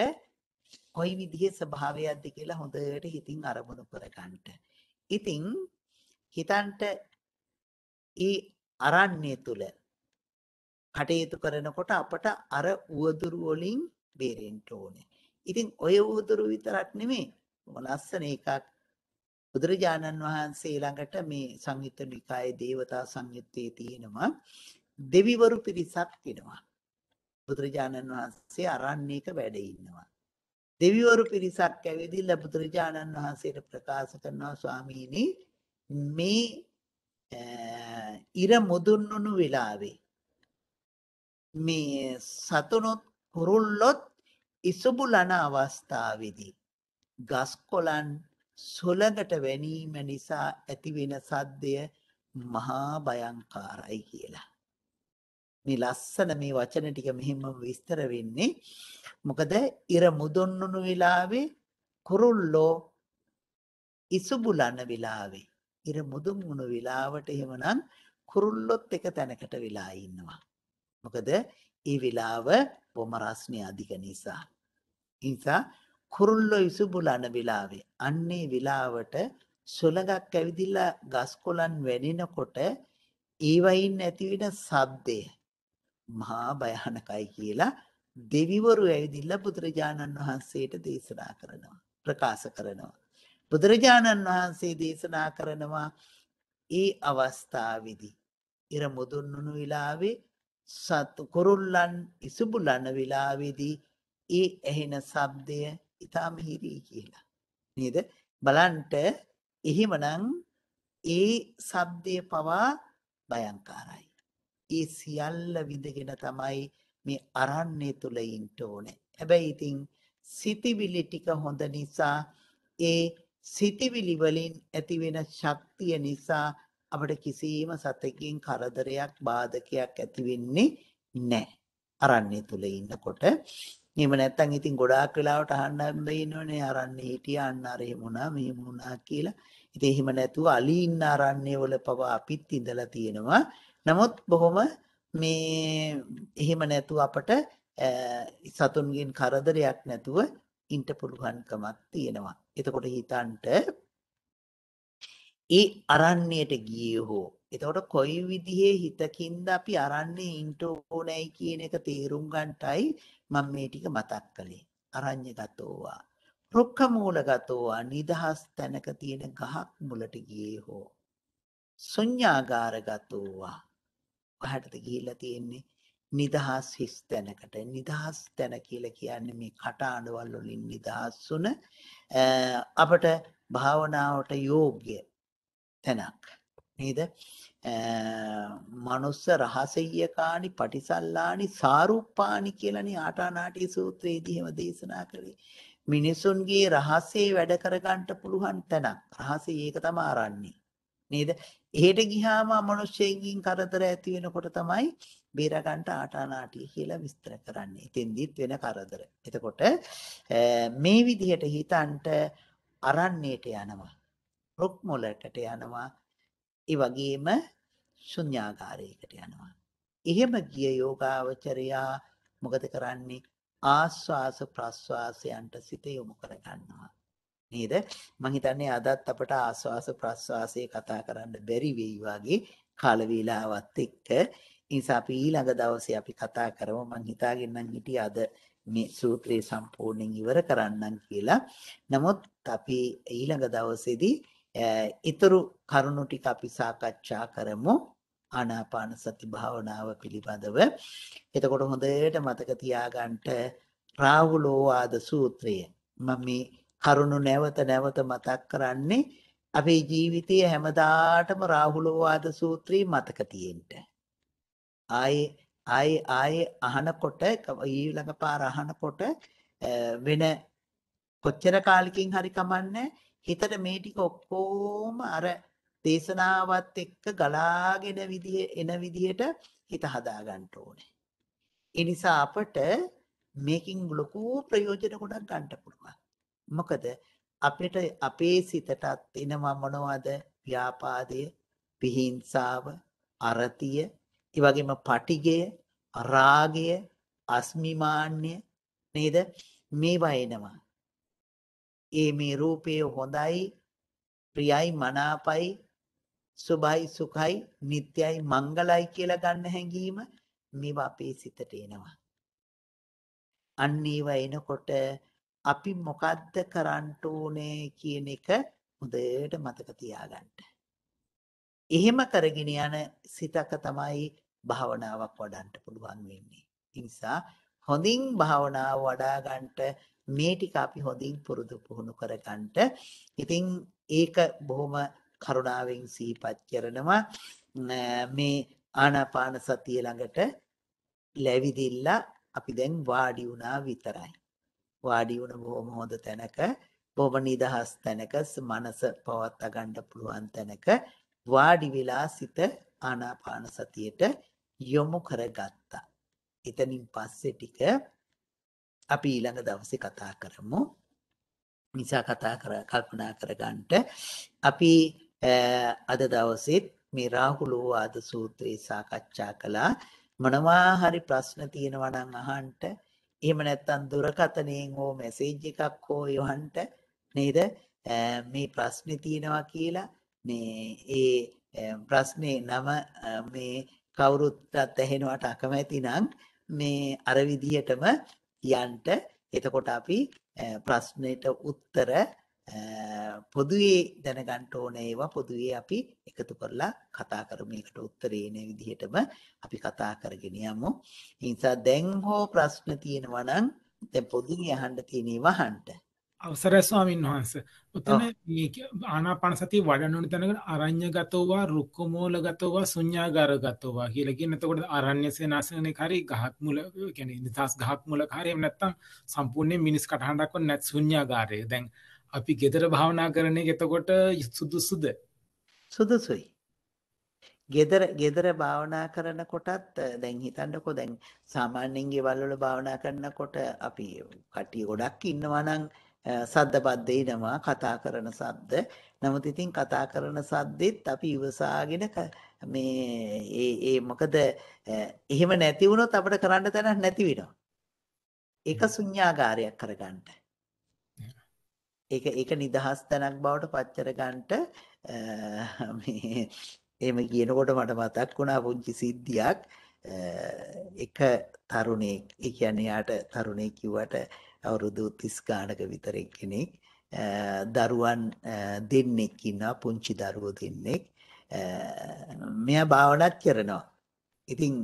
කොයි විදිහේ ස්වභාවයක්ද කියලා හොඳට හිතින් අරමුණු කරගන්න. ඉතින් හිතන්ට ඒ අරන්නේ තුල කටයුතු කරනකොට අපට අර උවදුරු වලින් බේරෙන්න ඕනේ. ඉතින් ඔය උවදුරු විතරක් නෙමෙයි ලස්සන එකක් බුදුරජාණන් වහන්සේ ළඟට මේ සංයුත්ත නිකායේ දේවතා සංයුත්තේ තියෙනවා දෙවිවරු පිරිසක් වෙනවා. බුදුරජාණන් වහන්සේ අරණ්‍යක වැඩ ඉන්නවා. දෙවිවරු පිරිසක් ඇවිදිලා බුදුරජාණන් වහන්සේට ප්‍රකාශ කරනවා ස්වාමීනි මේ ඉර මුදුන්නුණු වෙලාවේ මේ සතුනොත් කුරුල්ලොත් ඉසුබුලන අවස්ථාවේදී ගස් කොළන් සොළඟට වැනීම නිසා ඇතිවෙන සද්දය මහා භයංකාරයි කියලා. මේ ලස්සන මේ වචන ටික මෙහෙම විස්තර වෙන්නේ මොකද ඉර මුදොන්නුණු වෙලාවේ කුරුල්ලෝ ඉසුබුලන වෙලාවේ ඉර මුදුන්ුණු වෙලාවට එහෙමනම් කුරුල්ලොත් එක තැනකට වෙලා ඉන්නවා මොකද ඒ වෙලාව බොම රස්නේ අධික නිසා නිසා කුරුල්ලෝ ඉසුබුලන වෙලාවේ අන්නේ වෙලාවට සුළඟක් ඇවිදිලා ගස් කොළන් වැනිනකොට ඒවයින් ඇති වෙන සද්දේ මහා භයානකයි කියලා දෙවිවරු ඇවිදිලා බුදුරජාණන් වහන්සේට දේශනා කරනවා ප්‍රකාශ කරනවා බුදුරජාණන් වහන්සේ දේශනා කරනවා ඒ අවස්ථාවේදී ඉර මුදුන්නුණු විලාවේ සත් කුරුල්ලන් ඉසුබුලන විලාවේදී ඒ ඇහෙන ශබ්දය ඊටම හිරී කියලා නේද බලන්ට එහෙමනම් ඒ ශබ්දය පවා භයංකාරයි ඒ සියල්ල විඳගෙන තමයි මේ අරන්නේ තුල ඉන්න ඕනේ. හැබැයි ඉතින් සිතිවිලි ටික හොඳ නිසා ඒ සිතිවිලි වලින් ඇතිවෙන ශක්තිය නිසා අපිට කිසිම සතකින් කරදරයක් බාධකයක් ඇති වෙන්නේ නැහැ. අරන්නේ තුල ඉන්නකොට එහෙම නැත්නම් ඉතින් ගොඩාක් වෙලාවට අහන්න හම්බ වෙනවනේ අරන්නේ හිටියා අන්න අර එහෙම වුණා මෙහෙම වුණා කියලා. ඉතින් එහෙම නැතුව අලි ඉන්න අරන්නේ වල පවා අපිත් ඉඳලා තියෙනවා. නමුත් බොහොම මේ එහෙම නැතුව අපට සතුන්ගෙන් කරදරයක් නැතුව ඉන්න පුළුවන්කමක් තියෙනවා. එතකොට හිතන්ට ඒ අරණ්‍යයට ගියේ හෝ එතකොට කොයි විදිහේ හිතකින්ද අපි අරන්නේ ඉන්ට ඕනෑයි කියන එක තේරුම් ගන්නටයි මම මේ ටික මතක් කළේ. අරඤ්‍යගතෝවා. රුක්ඛ මූලගතෝවා නිදහස් තැනක තියෙන ගහක් මුලට ගියේ හෝ. ශුඤ්ඤාගාරගතෝවා. පහටද ගිහිල්ලා තියෙන්නේ නිදහස් හිස් තැනකට නිදහස් තැන කියලා කියන්නේ මේ කටාඬවල් වලින් නිදහස් වුණ අපට භාවනාවට යෝග්‍ය තැනක් නේද මනුස්ස රහසීය කාණි පටිසල්ලාණි සාරුප්පාණි කියලානේ ආටානාටි සූත්‍රයේදී එහෙම දේශනා කළේ මිනිසුන්ගේ රහසේ වැඩ කරගන්න පුළුවන් තැනක් රහසේ ඒක තමයි ආරන්නේ නේද එහෙට ගියාම අමනුෂ්‍යයෙන් කරදර ඇති වෙනකොට තමයි බේරගන්න ආටානාටිය කියලා විස්තර කරන්නේ. එතෙන්දිත් වෙන කරදර. එතකොට මේ විදිහට හිතන්ට අරන්නේට යනවා. රොක් මොලටට යනවා. ඒ වගේම ශුන්‍යාගාරයකට යනවා. එහෙම ගිය යෝගාවචරයා මොකද කරන්නේ? ආස්වාස ප්‍රස්වාසයන්ට සිත යොමු කර ගන්නවා. නේද මම හිතන්නේ අදත් අපට ආස්වාස ප්‍රස්වාසයේ කතා කරන්න බැරි වෙයි වගේ කාල වේලාවත් එක්ක නිසා අපි ඊළඟ දවසේ අපි කතා කරමු මම හිතාගෙන නම් හිටියේ අද මේ සූත්‍රය සම්පූර්ණයෙන් ඉවර කරන්නම් කියලා නමුත් අපි ඊළඟ දවසේදී ඊතුරු කරුණු ටික අපි සාකච්ඡා කරමු ආනාපාන සති භාවනාව පිළිබඳව. එතකොට හොඳට මතක තියාගන්න රාහුලෝවාද සූත්‍රය. මම මේ කරුණු නැවත නැවත මතක් කරන්නේ අපේ ජීවිතයේ හැමදාටම රාහුලෝවාද සූත්‍රය මතක තියෙන්න. ආයේ ආයේ ආයේ අහනකොට ඊළඟ පාර අහනකොට වෙන කොච්චර කාලෙකින් හරි කමන්නේ හිතට මේ ටික ඔක්කොම අර දේශනාවත් එක්ක ගලාගෙන විදිය එන විදියට හිත හදාගන්න ඕනේ. ඒ නිසා අපට මේකින් ලොකු ප්‍රයෝජන ගොඩක් ගන්න පුළුවන්. මොකද අපිට අපේ සිතටත් එනවා මොනවද ව්‍යාපාදය පිහිංසාව අරතිය ඒ වගේම පටිගය රාගය අස්මිමාන්‍ය නේද මේවා එනවා ඒ මේ රූපය හොඳයි ප්‍රියයි මනාපයි සුභයි සුඛයි නිට්යයි මංගලයි කියලා ගන්න හැඟීම මේවා අපේ සිතට එනවා අන්න ඒවා එනකොට අපි මොකද්ද කරන්න ඕනේ කියන එක හොඳට මතක තියාගන්න. එහෙම කරගෙන යන සිතක තමයි භාවනාවක් වඩන්න පුළුවන් වෙන්නේ. ඒ නිසා හොඳින් භාවනාව වඩා ගන්නට මේ ටික අපි හොඳින් පුරුදු පුහුණු කර ගන්නට. ඉතින් ඒක බොහොම කරුණාවෙන් සිහිපත් කරනවා. මේ ආනාපාන සතිය ළඟට ලැබිදිලා අපි දැන් වාඩි වුණා විතරයි. වාඩි වුණ බොහොම හොඳ තැනක බොහොම නිදහස් තැනක මනස පවත් ගන්න පුළුවන් තැනක වාඩි වෙලා සිත ආනාපාන සතියට යොමු කරගත්තා. එතනින් පස්සේ ටික අපි ඊළඟ දවසේ කතා කරමු. නිසා කතා කර කල්පනා කරගන්නට අපි අද දවසෙත් මේ රාහුලෝවාද සූත්‍රය සාකච්ඡා කළා. මොනවා හරි ප්‍රශ්න තියෙනවා නම් අහන්න එහෙම නැත්නම් දුරකථනයෙන් හෝ මැසේජ් එකක් හෝ යවන්න නේද මේ ප්‍රශ්නේ තියෙනවා කියලා මේ ඒ ප්‍රශ්නේ නම මේ කවුරුත් ඇහෙනවට අකමැති නම් මේ අර විදිහටම යන්න එතකොට අපි ප්‍රශ්නෙට උත්තර පොදුවේ දැනගන්න ඕන ඒවා පොදුවේ අපි එකතු කරලා කතා කරමු. ඒකට උත්තරේ එන විදිහටම අපි කතා කරගෙන යමු. ඒ නිසා දැන් හෝ ප්‍රශ්න තියෙනවා නම් දැන් පොදුවේ අහන්න තියෙන ඒවා අහන්න. අවසරයි ස්වාමීන් වහන්ස. උතන ආනාපාන සතිය වඩන්න ඕන තැනකට අරඤ්‍යගතෝවා, රුක්කමූලගතෝවා, ශුඤ්ඤාගාරගතෝවා කියලා කියන. එතකොට අරඤ්‍ය සේනාසනේ හරි ගහක් මුල, කියන්නේ නිදාස් ගහක් මුල හරි එහෙම නැත්නම් සම්පූර්ණයෙන් මිනිස් කටහඬක්වත් නැත් ශුඤ්ඤාගාරය. දැන් අපි gedara භාවනා කරන එක එතකොට සුදුසුද? සුදුසුයි. gedara gedara භාවනා කරනකොටත් දැන් හිතන්නකෝ දැන් සාමාන්‍යයෙන් ගෙවල් වල භාවනා කරනකොට අපි කට්ටිය ගොඩක් ඉන්නවා නම් සද්දපද්ද එනවා කතා කරන සද්ද. නමුත් ඉතින් කතා කරන සද්දෙත් අපි ඉවසාගෙන මේ ඒ ඒ මොකද එහෙම නැති වුණොත් අපිට කරන්න තැනක් නැති වෙනවා. ඒක ශුන්‍යාගාරයක් කරගන්න. ඒක ඒක නිදහස් තැනක් බවට පච්චර ගන්නට මේ එහෙම කියනකොට මට මතක් වුණා පුංචි සිද්ධියක් එක තරුණෙක් ඒ කියන්නේ යාට තරුණෙක් කිව්වට අවුරුදු 30 ගානක විතර කෙනෙක් දරුවන් දෙන්නෙක් ඉන්නවා පුංචි දරුවෝ දෙන්නෙක් මෙයා භාවනාත් කරනවා ඉතින්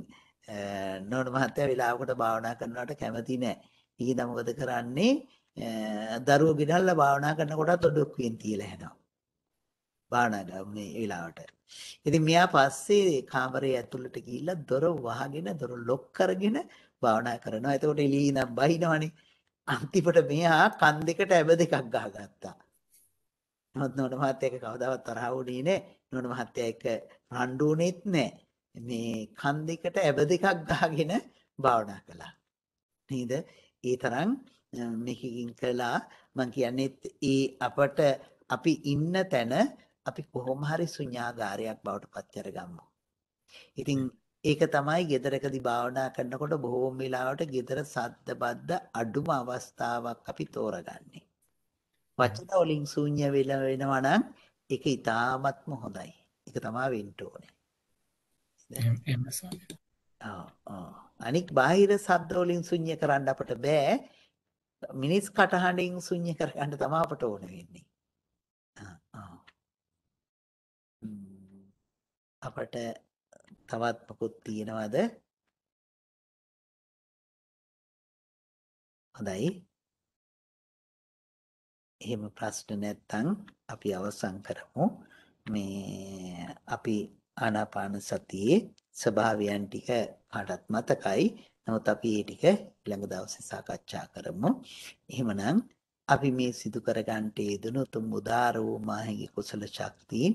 නෝන මහත්තයා වෙලාවකට භාවනා කරනවට කැමති නැහැ ඊට මොකද කරන්නේ දරුවෝ ගෙනල්ලා භාවනා කරනකොටත් ඔඩොක්කුවෙන් තියලා හැනවා. භාවනා මේ වෙලාවට. ඉතින් මෙයා පස්සේ කාමරේ ඇතුළට ගිහිල්ලා දොර වහගෙන දොර ලොක් කරගෙන භාවනා කරනවා. එතකොට එළිනම් බහිනවනේ. අන්තිමට මෙයා කන් දෙකට ඇබ දෙකක් ගහගත්තා. නමුත් නෝන මහත්තයා එක කවදාවත් තරහ වුණේ නැහැ. නෝන මහත්තයා එක රණ්ඩු වුණෙත් නැහැ. මේ කන් දෙකට ඇබ දෙකක් ගහගෙන භාවනා කළා. නේද? ඒ තරම් මේකකින් කළා මම කියන්නේත් ඒ අපට අපි ඉන්න තැන අපි කොහොම හරි ශුන්‍යාගාරයක් බවට පත් කරගමු. ඉතින් ඒක තමයි gedarakadi භාවනා කරනකොට බොහෝම වෙලාවට gedara සද්ද බද්ද අඩුම අවස්ථාවක් අපි තෝරගන්නේ. වචන වලින් ශුන්‍ය වෙලා වෙනවා නම් ඒක ඉතාමත්ම හොඳයි. ඒක තමයි වෙන්න ඕනේ. එහෙම එහෙම අනික් බාහිර ශබ්ද වලින් ශුන්‍ය කරන්න අපට බෑ. මිනිස් කටහඬින් ශුන්‍ය කරගන්න තමයි අපට ඕන වෙන්නේ. අපට තවත් මොකුත් තියෙනවද? හොඳයි. එහෙම ප්‍රශ්න නැත්නම් අපි අවසන් කරමු. මේ අපි ආනාපාන සතියේ ස්වභාවයන් ටික කාටත් මතකයි. නමුත් අපි මේ ටික ඊළඟ දවසේ සාකච්ඡා කරමු. එහෙමනම් අපි මේ සිදු කරගන්නට යෙදුණු උතුම් උදාර වූ මාහිගේ කුසල ශක්තියින්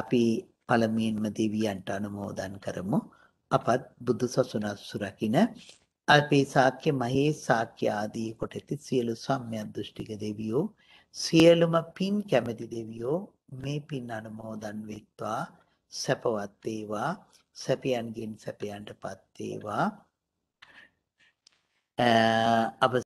අපි පළමුවෙන්ම දෙවියන්ට අනුමෝදන් කරමු. අපත් බුදු සසුන සුරකින අපේ ශාක්‍ය මහේ ශාක්‍ය ආදී කොට ඇති සියලු සම්මිය දෘෂ්ටික දෙවියෝ සියලුම පින් කැමැති දෙවියෝ මේ පින් අනුමෝදන් වෙත්වා සැපවත් වේවා සැපයන්ගෙන් සැපයන්ටපත් වේවා Eh, aber